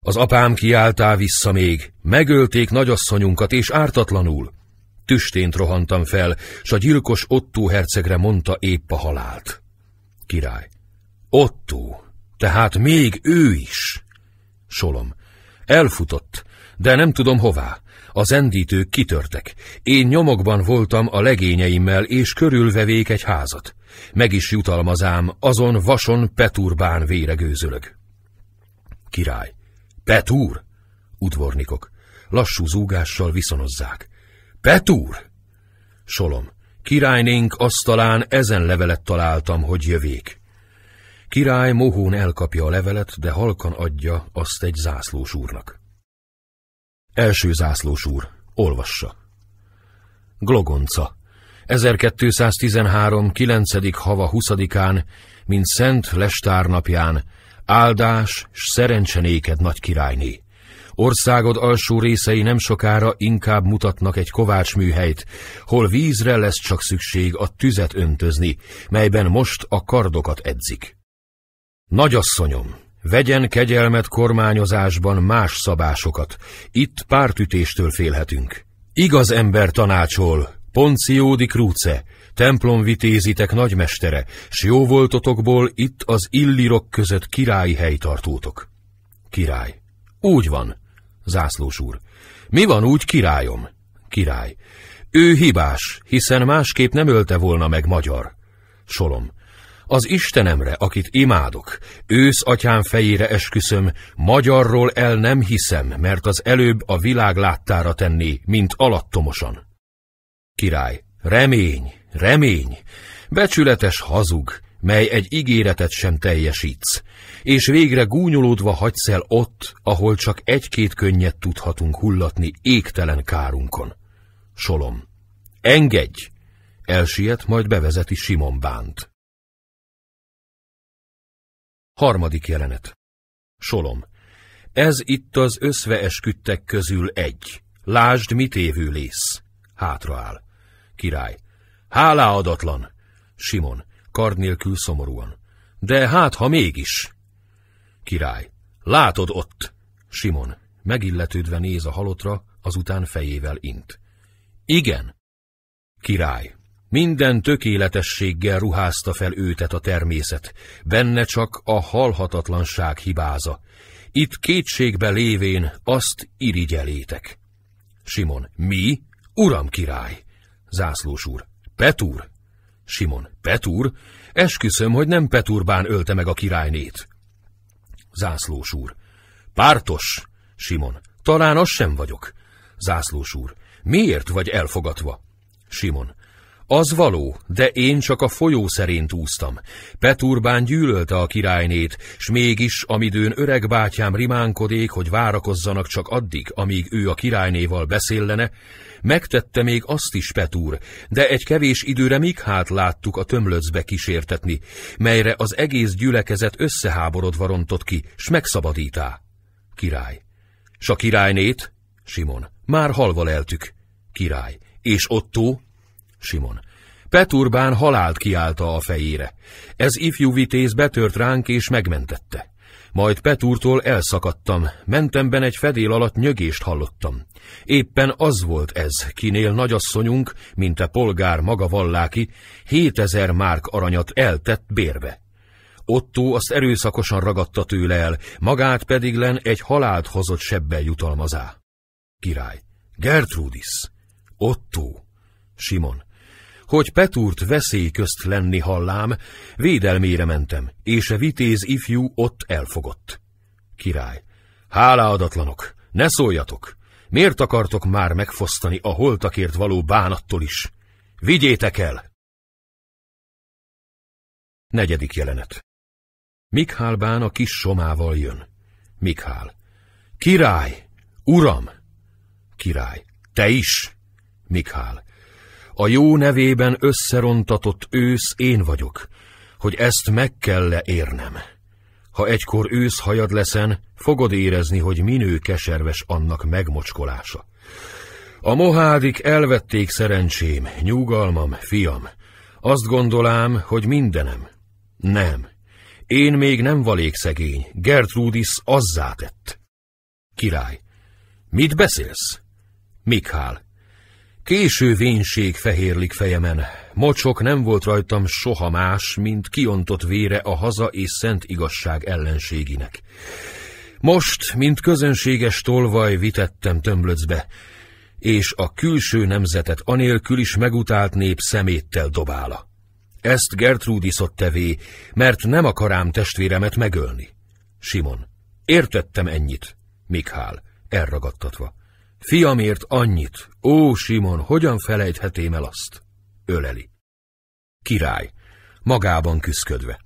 Az apám kiáltá vissza még, megölték nagyasszonyunkat, és ártatlanul. Tüstént rohantam fel, s a gyilkos Ottó hercegre mondta épp a halált. Király. Ottó, tehát még ő is. Solom. Elfutott, de nem tudom hová. Az endítők kitörtek. Én nyomokban voltam a legényeimmel, és körülvevék egy házat. Meg is jutalmazám, azon vason Peturbán véregőzölög. Király. Petúr? Udvornikok. Lassú zúgással viszonozzák. Petúr? Solom. Királynénk asztalán ezen levelet találtam, hogy jövék király mohón elkapja a levelet, de halkan adja azt egy zászlós úrnak. Első zászlós úr, olvassa. Glogonca, 1213. 9. hava 20-án, mint Szent Lestár napján, áldás s néked, nagy királyné. Országod alsó részei nem sokára inkább mutatnak egy kovácsműhelyt, hol vízre lesz csak szükség a tüzet öntözni, melyben most a kardokat edzik. Nagyasszonyom, vegyen kegyelmet kormányozásban más szabásokat, itt pártütéstől félhetünk. Igaz ember tanácsol, Ponciódi Krúce, templom vitézitek nagymestere, s jó voltotokból itt az illirok között királyi helytartótok. Király. Úgy van, zászlós úr. Mi van úgy, királyom? Király. Ő hibás, hiszen másképp nem ölte volna meg magyar. Solom. Az Istenemre, akit imádok, ősz atyám fejére esküszöm, magyarról el nem hiszem, mert az előbb a világ láttára tenni, mint alattomosan. Király, remény, remény, becsületes hazug, mely egy ígéretet sem teljesítsz, és végre gúnyolódva hagysz el ott, ahol csak egy-két könnyet tudhatunk hullatni égtelen kárunkon. Solom, engedj! Elsiet, majd bevezeti Simon bánt. Harmadik jelenet. Solom. Ez itt az összveesküdtek közül egy. Lásd, mit évő lész. Hátraáll. Király. adatlan. Simon. Kard nélkül szomorúan. De hát, ha mégis. Király. Látod ott. Simon. Megilletődve néz a halottra, azután fejével int. Igen. Király. Minden tökéletességgel ruházta fel őtet a természet, benne csak a halhatatlanság hibáza. Itt kétségbe lévén azt irigyelétek. Simon, mi? Uram király! Zászlós úr, Petúr! Simon, Petúr? Esküszöm, hogy nem Petúrbán ölte meg a királynét. Zászlós úr, pártos! Simon, talán az sem vagyok. Zászlós úr, miért vagy elfogatva? Simon, az való, de én csak a folyó szerint úsztam. Peturbán gyűlölte a királynét, s mégis, amidőn öreg bátyám rimánkodék, hogy várakozzanak csak addig, amíg ő a királynéval beszélene, megtette még azt is Petúr, de egy kevés időre még hát láttuk a tömlöcbe kísértetni, melyre az egész gyülekezet összeháborodva rontott ki, s megszabadítá. Király. S a királynét? Simon. Már halva leltük. Király. És Ottó? Simon. Peturbán halált kiálta a fejére. Ez ifjú vitéz betört ránk és megmentette. Majd Petúrtól elszakadtam, mentemben egy fedél alatt nyögést hallottam. Éppen az volt ez, kinél nagyasszonyunk, mint a polgár maga valláki, hétezer márk aranyat eltett bérbe. Ottó azt erőszakosan ragadta tőle el, magát pedig len egy halált hozott sebbel jutalmazá. Király. Gertrudis. Ottó. Simon hogy Petúrt veszély közt lenni hallám, védelmére mentem, és a vitéz ifjú ott elfogott. Király. Háláadatlanok, ne szóljatok! Miért akartok már megfosztani a holtakért való bánattól is? Vigyétek el! Negyedik jelenet. Mikhál bán a kis somával jön. Mikhál. Király! Uram! Király. Te is! Mikhál a jó nevében összerontatott ősz én vagyok, hogy ezt meg kell -e érnem. Ha egykor ősz hajad leszen, fogod érezni, hogy minő keserves annak megmocskolása. A mohádik elvették szerencsém, nyugalmam, fiam. Azt gondolám, hogy mindenem. Nem. Én még nem valék szegény, Gertrudis azzá tett. Király. Mit beszélsz? Mikhál. Késő vénség fehérlik fejemen. Mocsok nem volt rajtam soha más, mint kiontott vére a haza és szent igazság ellenségének. Most, mint közönséges tolvaj, vitettem tömlöcbe, és a külső nemzetet anélkül is megutált nép szeméttel dobála. Ezt Gertrudis ott tevé, mert nem akarám testvéremet megölni. Simon. Értettem ennyit. Mikhál. Elragadtatva. Fiamért annyit, ó Simon, hogyan felejthetém el azt? Öleli. Király, magában küszködve.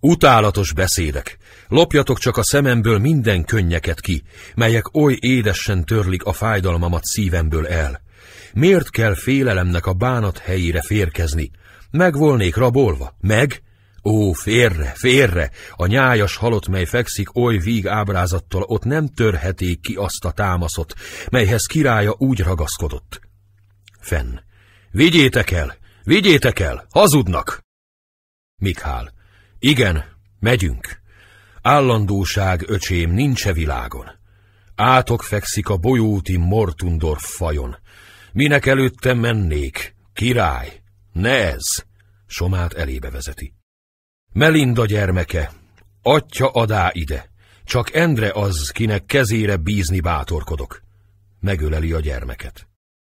Utálatos beszédek, lopjatok csak a szememből minden könnyeket ki, melyek oly édesen törlik a fájdalmamat szívemből el. Miért kell félelemnek a bánat helyére férkezni? Meg volnék rabolva, meg? Ó, férre, férre! A nyájas halott, mely fekszik oly víg ábrázattal, ott nem törheték ki azt a támaszot, melyhez királya úgy ragaszkodott. Fenn. Vigyétek el! Vigyétek el! Hazudnak! Mikhál. Igen, megyünk. Állandóság, öcsém, e világon. Átok fekszik a bolyóti Mortundorf fajon. Minek előtte mennék? Király! Ne ez! Somát elébe vezeti. Melinda gyermeke, atya adá ide, csak Endre az, kinek kezére bízni bátorkodok. Megöleli a gyermeket.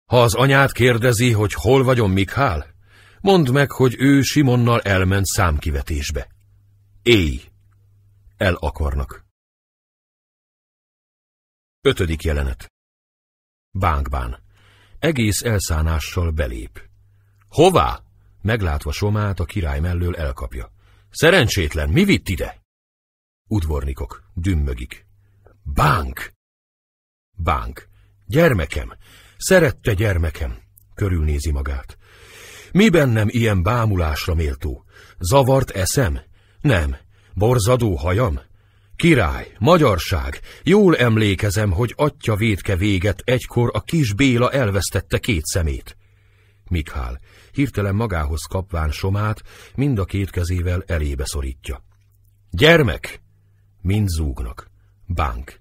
Ha az anyát kérdezi, hogy hol vagyom Mikhál, mondd meg, hogy ő Simonnal elment számkivetésbe. Éj! El akarnak. Ötödik jelenet. Bánkbán. Egész elszánással belép. Hová? Meglátva Somát, a király mellől elkapja. Szerencsétlen, mi vitt ide? Udvornikok, dümmögik. Bánk! Bánk. Gyermekem, szerette gyermekem, körülnézi magát. Mi bennem ilyen bámulásra méltó? Zavart eszem? Nem. Borzadó hajam? Király, magyarság, jól emlékezem, hogy atya védke véget egykor a kis Béla elvesztette két szemét. Mikhál, hirtelen magához kapván somát, mind a két kezével elébe szorítja. Gyermek! Mind zúgnak. Bánk.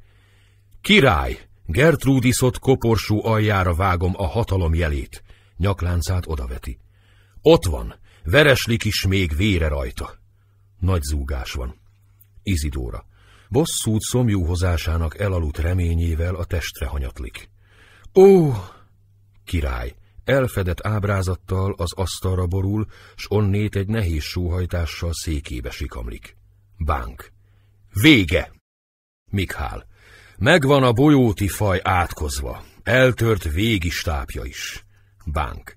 Király! Gertrúdiszott koporsó aljára vágom a hatalom jelét. Nyakláncát odaveti. Ott van, vereslik is még vére rajta. Nagy zúgás van. Izidóra. Bosszút szomjúhozásának elaludt reményével a testre hanyatlik. Ó! Király! elfedett ábrázattal az asztalra borul, s onnét egy nehéz sóhajtással székébe sikamlik. Bánk. Vége! Mikhál. Megvan a bolyóti faj átkozva, eltört végistápja is. Bánk.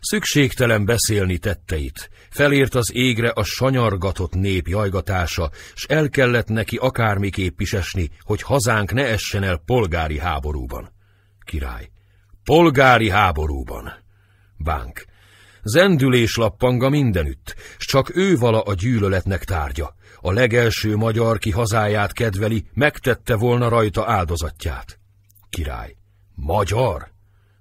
Szükségtelen beszélni tetteit, felért az égre a sanyargatott nép jajgatása, s el kellett neki akármiképp is esni, hogy hazánk ne essen el polgári háborúban. Király. Polgári háborúban. Bánk. Zendülés lappanga mindenütt, s csak ő vala a gyűlöletnek tárgya. A legelső magyar, ki hazáját kedveli, megtette volna rajta áldozatját. Király. Magyar?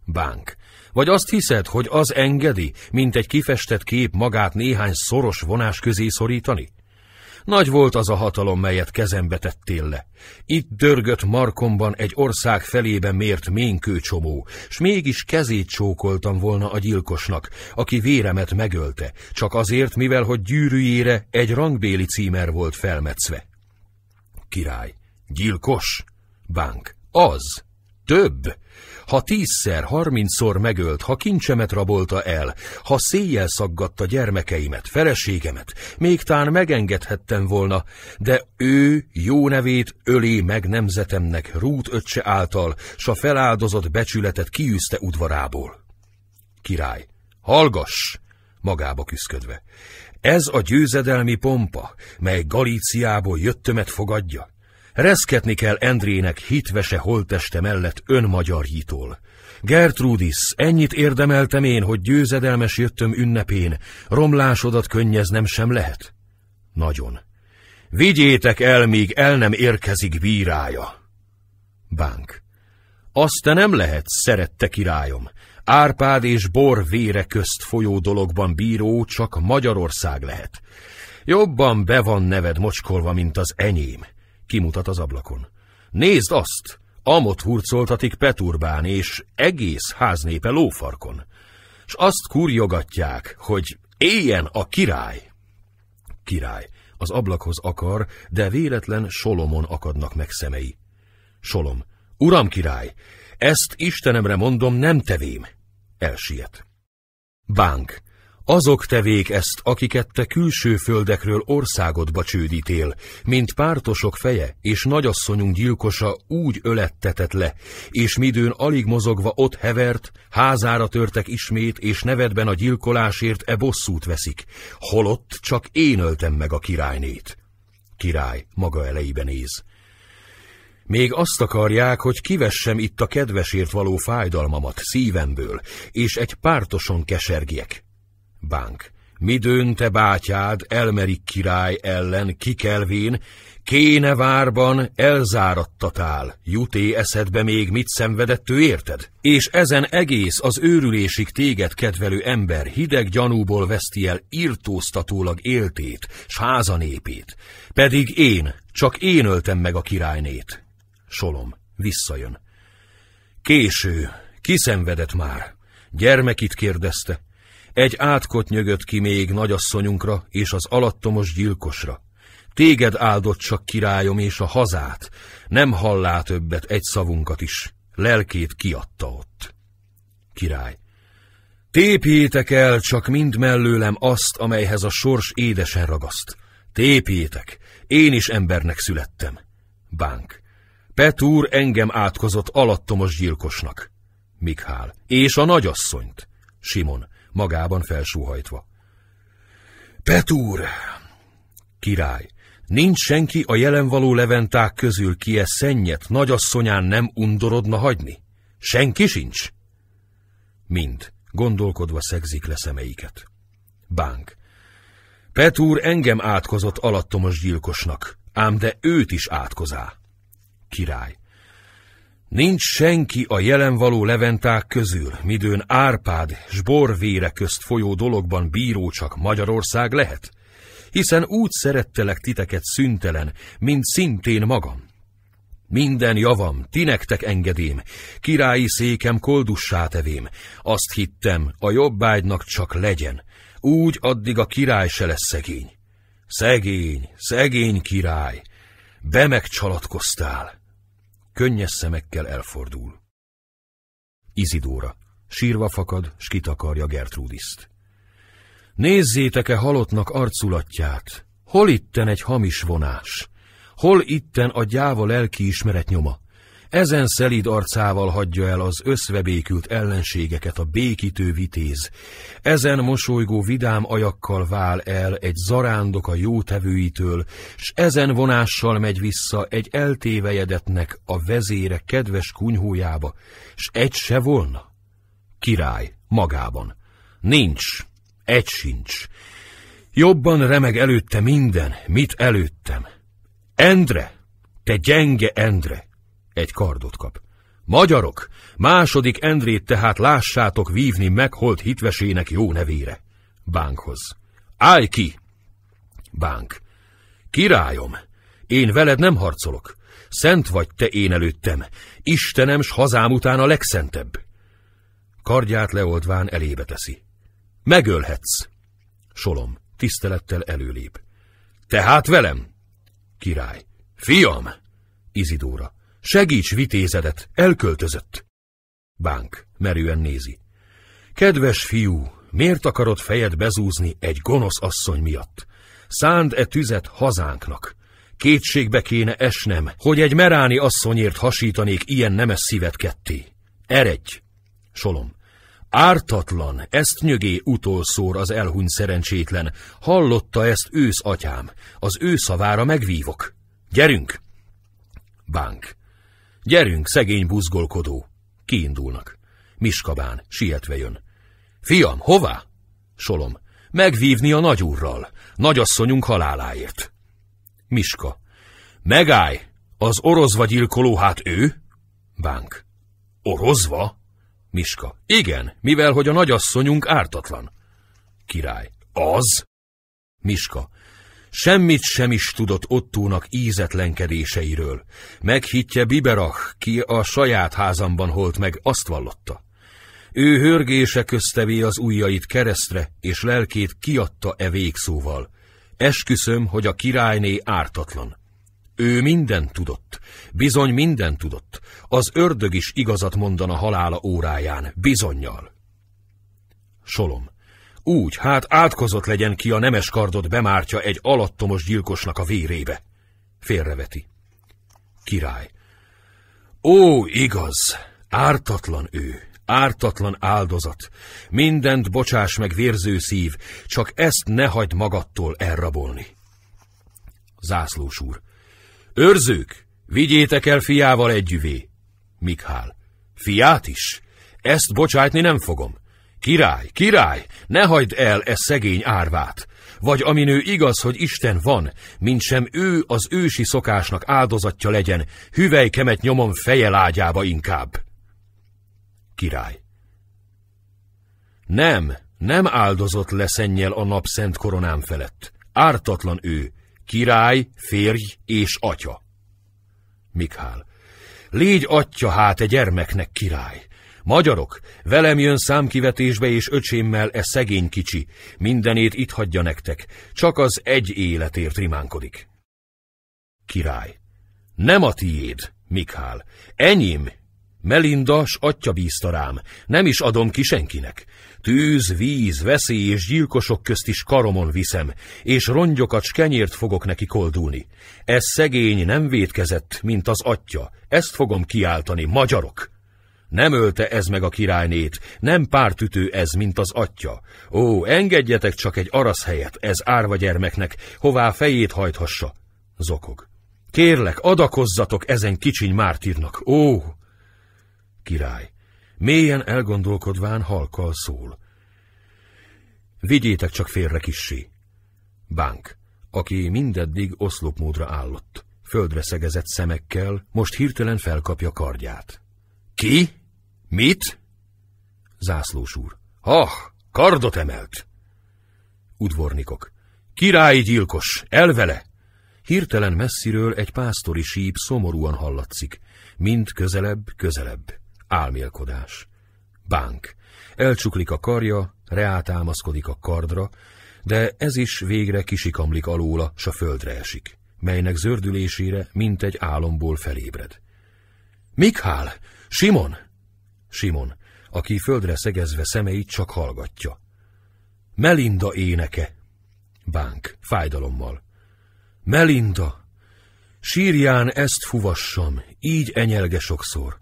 Bánk. Vagy azt hiszed, hogy az engedi, mint egy kifestett kép magát néhány szoros vonás közé szorítani? Nagy volt az a hatalom, melyet kezembe tettél le. Itt dörgött markomban egy ország felébe mért ménkőcsomó, s mégis kezét csókoltam volna a gyilkosnak, aki véremet megölte, csak azért, mivel hogy gyűrűjére egy rangbéli címer volt felmetszve. Király. Gyilkos? Bánk. Az. Több ha tízszer, harmincszor megölt, ha kincsemet rabolta el, ha széjjel szaggatta gyermekeimet, feleségemet, még tán megengedhettem volna, de ő jó nevét ölé meg nemzetemnek Rút öccse által, s a feláldozott becsületet kiűzte udvarából. Király, hallgass! magába küszködve. Ez a győzedelmi pompa, mely Galíciából jöttömet fogadja, Reszketni kell Endrének hitvese holteste mellett önmagyarjítól. Gertrudis, ennyit érdemeltem én, hogy győzedelmes jöttöm ünnepén, romlásodat könnyeznem sem lehet. Nagyon. Vigyétek el, míg el nem érkezik bírája. Bánk. Azt te nem lehet, szerette királyom. Árpád és bor vére közt folyó dologban bíró csak Magyarország lehet. Jobban be van neved mocskolva, mint az enyém. Kimutat az ablakon. Nézd azt! Amot hurcoltatik Peturbán, és egész háznépe lófarkon. S azt kurjogatják, hogy éljen a király! Király. Az ablakhoz akar, de véletlen Solomon akadnak meg szemei. Solom. Uram király, ezt Istenemre mondom, nem tevém. Elsiet. Bánk. Azok tevék ezt, akiket te külső földekről országodba csődítél, mint pártosok feje és nagyasszonyunk gyilkosa úgy ölettetett le, és midőn alig mozogva ott hevert, házára törtek ismét, és nevedben a gyilkolásért e bosszút veszik, holott csak én öltem meg a királynét. Király maga eleiben néz. Még azt akarják, hogy kivessem itt a kedvesért való fájdalmamat szívemből, és egy pártoson kesergjek. Bánk, mi dönte bátyád Elmerik király ellen kikelvén, kéne várban elzárattatál, juté eszedbe még mit szenvedett ő érted? És ezen egész az őrülésig téged kedvelő ember hideg gyanúból veszti el irtóztatólag éltét, s házanépét, pedig én, csak én öltem meg a királynét. Solom, visszajön. Késő, kiszenvedett már, gyermekit kérdezte, egy átkot nyögött ki még nagyasszonyunkra és az alattomos gyilkosra. Téged áldott csak királyom és a hazát, nem hallá többet egy szavunkat is, lelkét kiadta ott. Király. Tépjétek el csak mind mellőlem azt, amelyhez a sors édesen ragaszt. Tépjétek, én is embernek születtem. Bánk. Petúr engem átkozott alattomos gyilkosnak. Mikhál. És a nagyasszonyt. Simon magában felsúhajtva. Petúr! Király! Nincs senki a jelen való leventák közül, ki e szennyet nagyasszonyán nem undorodna hagyni? Senki sincs? Mind, gondolkodva szegzik le szemeiket. Bánk. Petúr engem átkozott alattomos gyilkosnak, ám de őt is átkozá. Király. Nincs senki a jelen való leventák közül, midőn Árpád s borvére közt folyó dologban bíró csak Magyarország lehet, hiszen úgy szerettelek titeket szüntelen, mint szintén magam. Minden javam, tinektek engedém, királyi székem koldussá tevém, azt hittem, a jobbágynak csak legyen, úgy addig a király se lesz szegény. Szegény, szegény király, bemegcsalatkoztál könnyes szemekkel elfordul. Izidóra, sírva fakad, s kitakarja Gertrudiszt. Nézzétek-e halottnak arculatját, hol itten egy hamis vonás, hol itten a gyáva lelki ismeret nyoma, ezen szelid arcával hagyja el az összvebékült ellenségeket a békítő vitéz. Ezen mosolygó vidám ajakkal vál el egy zarándok a jótevőitől, s ezen vonással megy vissza egy eltévejedetnek a vezére kedves kunyhójába, s egy se volna? Király, magában. Nincs, egy sincs. Jobban remeg előtte minden, mit előttem. Endre, te gyenge Endre! Egy kardot kap. Magyarok, második Endrét tehát lássátok vívni megholt hitvesének jó nevére. Bánkhoz. Állj ki! Bánk. Királyom, én veled nem harcolok. Szent vagy te én előttem, Istenem s hazám után a legszentebb. Kardját leoldván elébe teszi. Megölhetsz. Solom, tisztelettel előlép. Tehát velem? Király. Fiam! Izidóra. Segíts vitézedet, elköltözött. Bánk merően nézi. Kedves fiú, miért akarod fejed bezúzni egy gonosz asszony miatt? Szánd-e tüzet hazánknak? Kétségbe kéne esnem, hogy egy meráni asszonyért hasítanék ilyen nemes szívet ketté. Eredj! Solom. Ártatlan, ezt nyögé utolszór az elhuny szerencsétlen. Hallotta ezt ősz atyám, az ő szavára megvívok. Gyerünk! Bánk. Gyerünk, szegény buzgolkodó! Kiindulnak. Miskabán, sietve jön. Fiam, hová? Solom. Megvívni a nagyúrral, nagyasszonyunk haláláért. Miska. Megállj! Az orozva gyilkoló hát ő? Bánk. Orozva? Miska. Igen, mivel hogy a nagyasszonyunk ártatlan. Király. Az? Miska. Semmit sem is tudott Ottónak ízetlenkedéseiről. Meghittje Biberach, ki a saját házamban holt meg, azt vallotta. Ő hörgése köztevé az ujjait keresztre, és lelkét kiadta e végszóval. Esküszöm, hogy a királyné ártatlan. Ő mindent tudott, bizony mindent tudott. Az ördög is igazat mondana halála óráján, bizonyjal. Solom úgy, hát átkozott legyen ki a nemes kardot bemártja egy alattomos gyilkosnak a vérébe. Félreveti. Király. Ó, igaz, ártatlan ő, ártatlan áldozat. Mindent bocsáss meg vérző szív, csak ezt ne hagyd magadtól elrabolni. Zászlós úr. Őrzők, vigyétek el fiával együvé. Mikhál. Fiát is? Ezt bocsájtni nem fogom. Király, király, ne hagyd el e szegény árvát! Vagy aminő igaz, hogy Isten van, mint sem ő az ősi szokásnak áldozatja legyen, hüvelykemet nyomom feje lágyába inkább. Király. Nem, nem áldozott leszennyel a nap szent koronám felett. Ártatlan ő, király, férj és atya. Mikhál. Légy atya hát egy gyermeknek király. Magyarok, velem jön számkivetésbe, és öcsémmel e szegény kicsi, mindenét itt hagyja nektek, csak az egy életért rimánkodik. Király, nem a tiéd, Mikhál, enyém, Melinda s atya bízta rám, nem is adom ki senkinek. Tűz, víz, veszély és gyilkosok közt is karomon viszem, és rongyokat s kenyért fogok neki koldulni. Ez szegény nem védkezett, mint az atya, ezt fogom kiáltani, magyarok! Nem ölte ez meg a királynét, nem pártütő ez, mint az atya. Ó, engedjetek csak egy arasz helyet ez árva gyermeknek, hová fejét hajthassa. Zokog. Kérlek, adakozzatok ezen kicsiny mártírnak, ó! Király, mélyen elgondolkodván halkal szól. Vigyétek csak félre kissé. Bánk, aki mindeddig oszlopmódra állott, földre szegezett szemekkel, most hirtelen felkapja kardját. Ki? Mit? Zászlós úr. Ah, kardot emelt. Udvornikok. Királyi gyilkos, elvele! Hirtelen messziről egy pásztori síp szomorúan hallatszik, mind közelebb, közelebb. Álmélkodás. Bánk. Elcsuklik a karja, reátámaszkodik a kardra, de ez is végre kisikamlik alóla, s a földre esik, melynek zördülésére mint egy álomból felébred. Mikhál! Simon! Simon, aki földre szegezve szemeit csak hallgatja. Melinda éneke. Bánk, fájdalommal. Melinda! Sírján ezt fuvassam, így enyelge sokszor.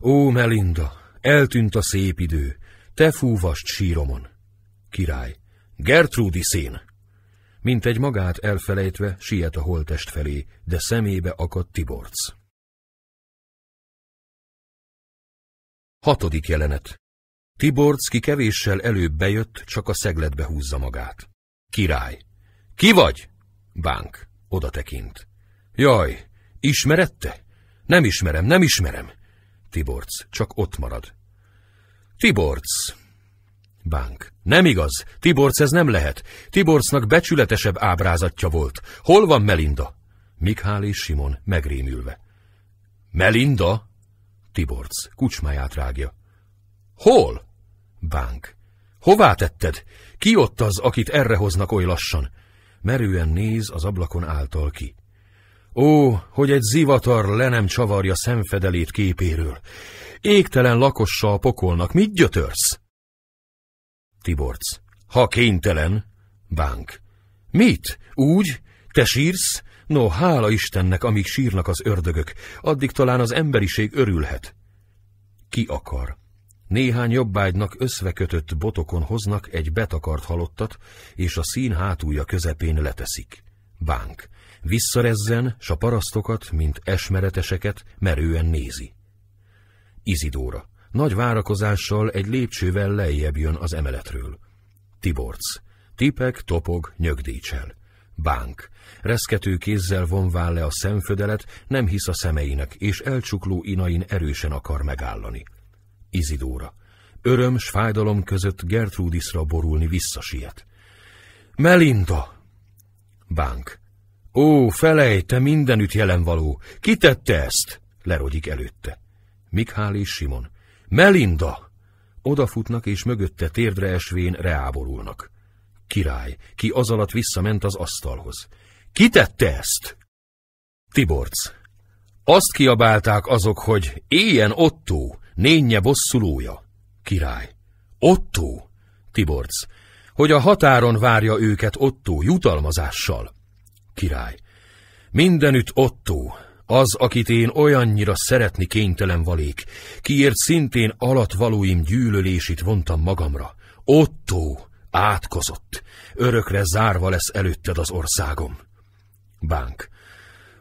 Ó, Melinda, eltűnt a szép idő, te fúvast síromon. Király, Gertrúdi szén! Mint egy magát elfelejtve, siet a holtest felé, de szemébe akadt Tiborcs. Hatodik jelenet. ki kevéssel előbb bejött, csak a szegletbe húzza magát. Király. Ki vagy? Bánk. Oda tekint. Jaj, ismerette? Nem ismerem, nem ismerem. Tiborc, csak ott marad. Tiborc. Bánk. Nem igaz, Tiborc ez nem lehet. Tiborcnak becsületesebb ábrázatja volt. Hol van Melinda? Mikhál és Simon megrémülve. Melinda? Tiborc kucsmáját rágja. Hol? Bánk. Hová tetted? Ki ott az, akit erre hoznak oly lassan? Merően néz az ablakon által ki. Ó, hogy egy zivatar le nem csavarja szemfedelét képéről. Égtelen a pokolnak, mit gyötörsz? Tiborc. Ha kénytelen, bánk. Mit? Úgy? Te sírsz? No, hála Istennek, amíg sírnak az ördögök, addig talán az emberiség örülhet. Ki akar? Néhány jobbágynak összvekötött botokon hoznak egy betakart halottat, és a szín hátulja közepén leteszik. Bánk. Visszarezzen, s a parasztokat, mint esmereteseket, merően nézi. Izidóra. Nagy várakozással egy lépcsővel lejjebb jön az emeletről. Tiborc. Tipek, topog, nyögdícsel. Bánk. Reszkető kézzel vonván le a szemfödelet, nem hisz a szemeinek, és elcsukló inain erősen akar megállani. Izidóra. Öröm s fájdalom között Gertrudisra borulni visszasiet. Melinda! Bánk. Ó, felej, te mindenütt jelen való! tette ezt? Lerodik előtte. Mikhál és Simon. Melinda! Odafutnak, és mögötte térdre esvén reáborulnak. Király, ki az alatt visszament az asztalhoz tette ezt? Tiborc. Azt kiabálták azok, hogy éljen Ottó, nénye bosszulója. Király. Ottó? Tiborc. Hogy a határon várja őket Ottó jutalmazással. Király. Mindenütt Ottó, az, akit én olyannyira szeretni kénytelen valék, kiért szintén alatvalóim gyűlölését vontam magamra. Ottó, átkozott, örökre zárva lesz előtted az országom. Bánk.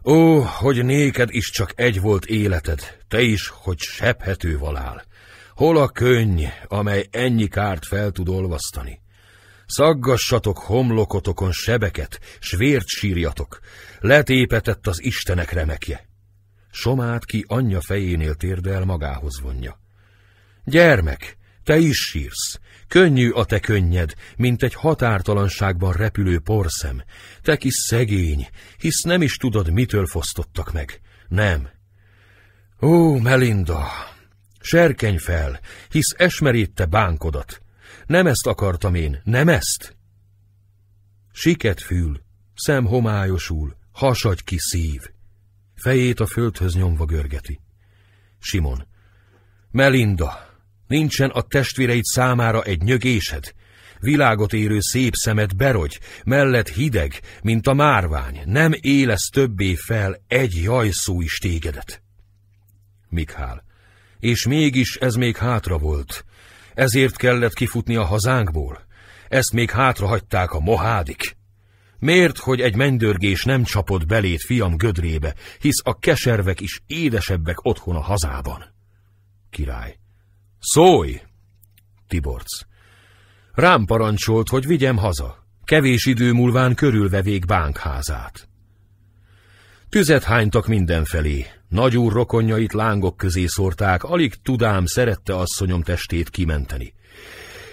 Ó, hogy néked is csak egy volt életed, te is, hogy sebhető valál. Hol a könny, amely ennyi kárt fel tud olvasztani? Szaggassatok homlokotokon sebeket, s vért sírjatok, letépetett az Istenek remekje. Somát ki anyja fejénél térdel magához vonja. Gyermek, te is sírsz. Könnyű a te könnyed, mint egy határtalanságban repülő porszem. Te kis szegény, hisz nem is tudod, mitől fosztottak meg. Nem. Ó, Melinda, serkeny fel, hisz esmerít te bánkodat. Nem ezt akartam én, nem ezt. Siket fül, szem homályosul, hasagy ki szív. Fejét a földhöz nyomva görgeti. Simon. Melinda, Nincsen a testvéreid számára egy nyögésed? Világot érő szép szemed berogy, mellett hideg, mint a márvány, nem élesz többé fel egy jajszú is tégedet. Mikhál. És mégis ez még hátra volt. Ezért kellett kifutni a hazánkból. Ezt még hagyták a mohádik. Miért, hogy egy mennydörgés nem csapott belét fiam gödrébe, hisz a keservek is édesebbek otthon a hazában? Király. Szólj! Tiborc. Rám parancsolt, hogy vigyem haza. Kevés idő múlván körülvevék bánkházát. Tüzet hánytak mindenfelé. Nagyúr rokonjait lángok közé szórták, alig tudám szerette asszonyom testét kimenteni.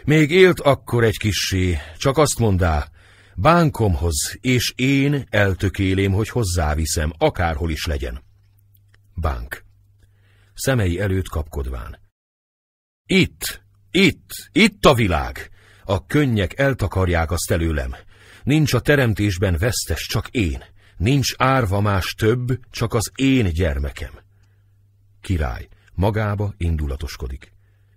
Még élt akkor egy kissé, csak azt mondá, bánkomhoz, és én eltökélém, hogy hozzáviszem, akárhol is legyen. Bánk. Szemei előtt kapkodván. Itt, itt, itt a világ! A könnyek eltakarják azt előlem. Nincs a teremtésben vesztes, csak én. Nincs árva más több, csak az én gyermekem. Király magába indulatoskodik.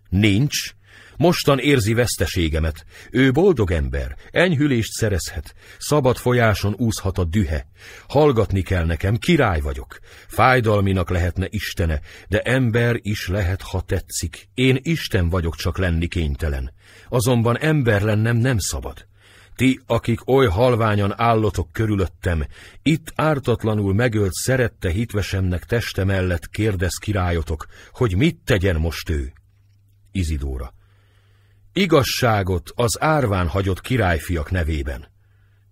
Nincs, Mostan érzi veszteségemet. Ő boldog ember, enyhülést szerezhet, szabad folyáson úszhat a dühe. Hallgatni kell nekem, király vagyok. Fájdalminak lehetne Istene, de ember is lehet, ha tetszik. Én Isten vagyok csak lenni kénytelen. Azonban ember lennem nem szabad. Ti, akik oly halványan állotok körülöttem, itt ártatlanul megölt szerette hitvesemnek teste mellett kérdez királyotok, hogy mit tegyen most ő. Izidóra. Igazságot az árván hagyott királyfiak nevében.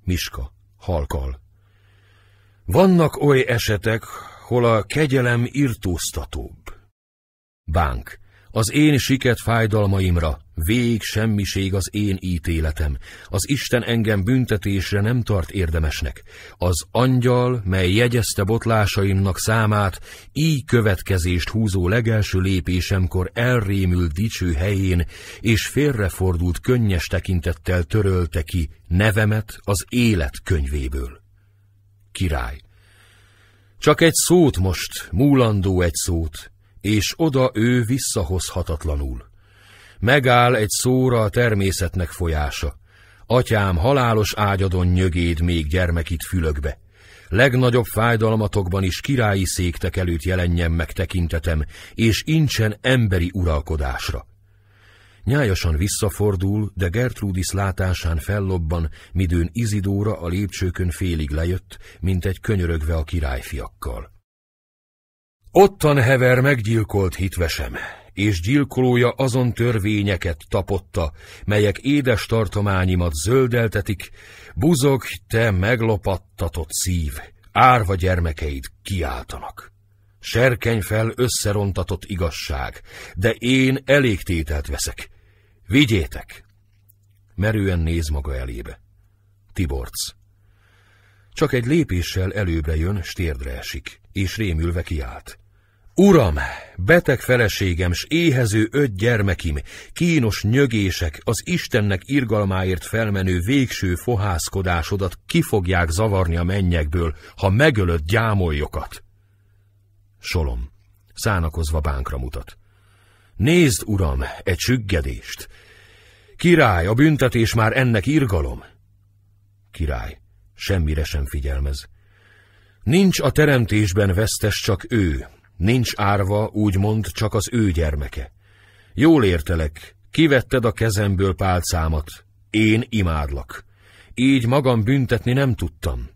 Miska, halkal. Vannak oly esetek, hol a kegyelem irtóztatóbb. Bánk. Az én siket fájdalmaimra vég semmiség az én ítéletem. Az Isten engem büntetésre nem tart érdemesnek. Az angyal, mely jegyezte botlásaimnak számát, így következést húzó legelső lépésemkor elrémült dicső helyén, és félrefordult könnyes tekintettel törölte ki nevemet az élet könyvéből. Király. Csak egy szót most, múlandó egy szót, és oda ő visszahozhatatlanul. Megáll egy szóra a természetnek folyása. Atyám halálos ágyadon nyögéd még gyermekit fülökbe. Legnagyobb fájdalmatokban is királyi széktek előtt jelenjen meg tekintetem, és incsen emberi uralkodásra. Nyájasan visszafordul, de Gertrudis látásán fellobban, midőn Izidóra a lépcsőkön félig lejött, mint egy könyörögve a királyfiakkal. Ottan hever meggyilkolt hitvesem, és gyilkolója azon törvényeket tapotta, melyek édes tartományimat zöldeltetik, buzog, te meglopattatott szív, árva gyermekeid kiáltanak. Serkeny fel összerontatott igazság, de én elégtételt veszek. Vigyétek! Merően néz maga elébe. Tiborc. Csak egy lépéssel előbre jön, stérdre esik, és rémülve kiált. Uram, beteg feleségem s éhező öt gyermekim, kínos nyögések, az Istennek irgalmáért felmenő végső fohászkodásodat ki fogják zavarni a mennyekből, ha megölött gyámoljokat. Solom, szánakozva bánkra mutat. Nézd, uram, egy süggedést! Király, a büntetés már ennek irgalom! Király, semmire sem figyelmez. Nincs a teremtésben vesztes, csak ő, Nincs árva, úgymond, csak az ő gyermeke. Jól értelek, kivetted a kezemből pálcámat, én imádlak. Így magam büntetni nem tudtam.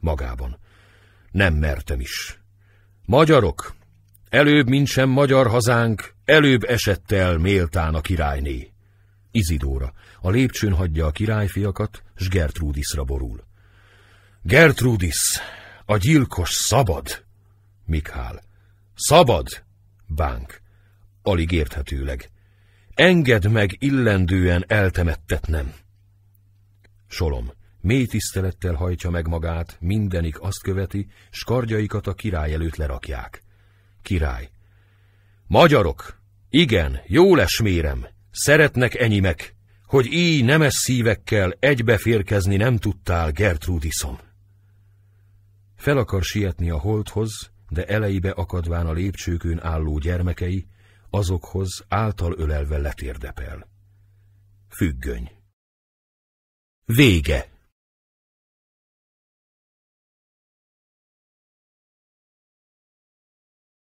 Magában. Nem mertem is. Magyarok, előbb, mint sem magyar hazánk, előbb esett el méltán a királyné. Izidóra, a lépcsőn hagyja a királyfiakat, s Gertrudisra borul. Gertrudis, a gyilkos szabad! Mikhál, Szabad! Bánk. Alig érthetőleg. Engedd meg illendően eltemettetnem. Solom. Mély tisztelettel hajtja meg magát, mindenik azt követi, s kardjaikat a király előtt lerakják. Király. Magyarok! Igen, jó lesmérem! Szeretnek enyimek, hogy így nemes szívekkel egybeférkezni nem tudtál, Gertrudisom. Fel akar sietni a holdhoz, de elejébe akadván a lépcsőkön álló gyermekei, azokhoz által ölelve letérdepel. Függöny. Vége!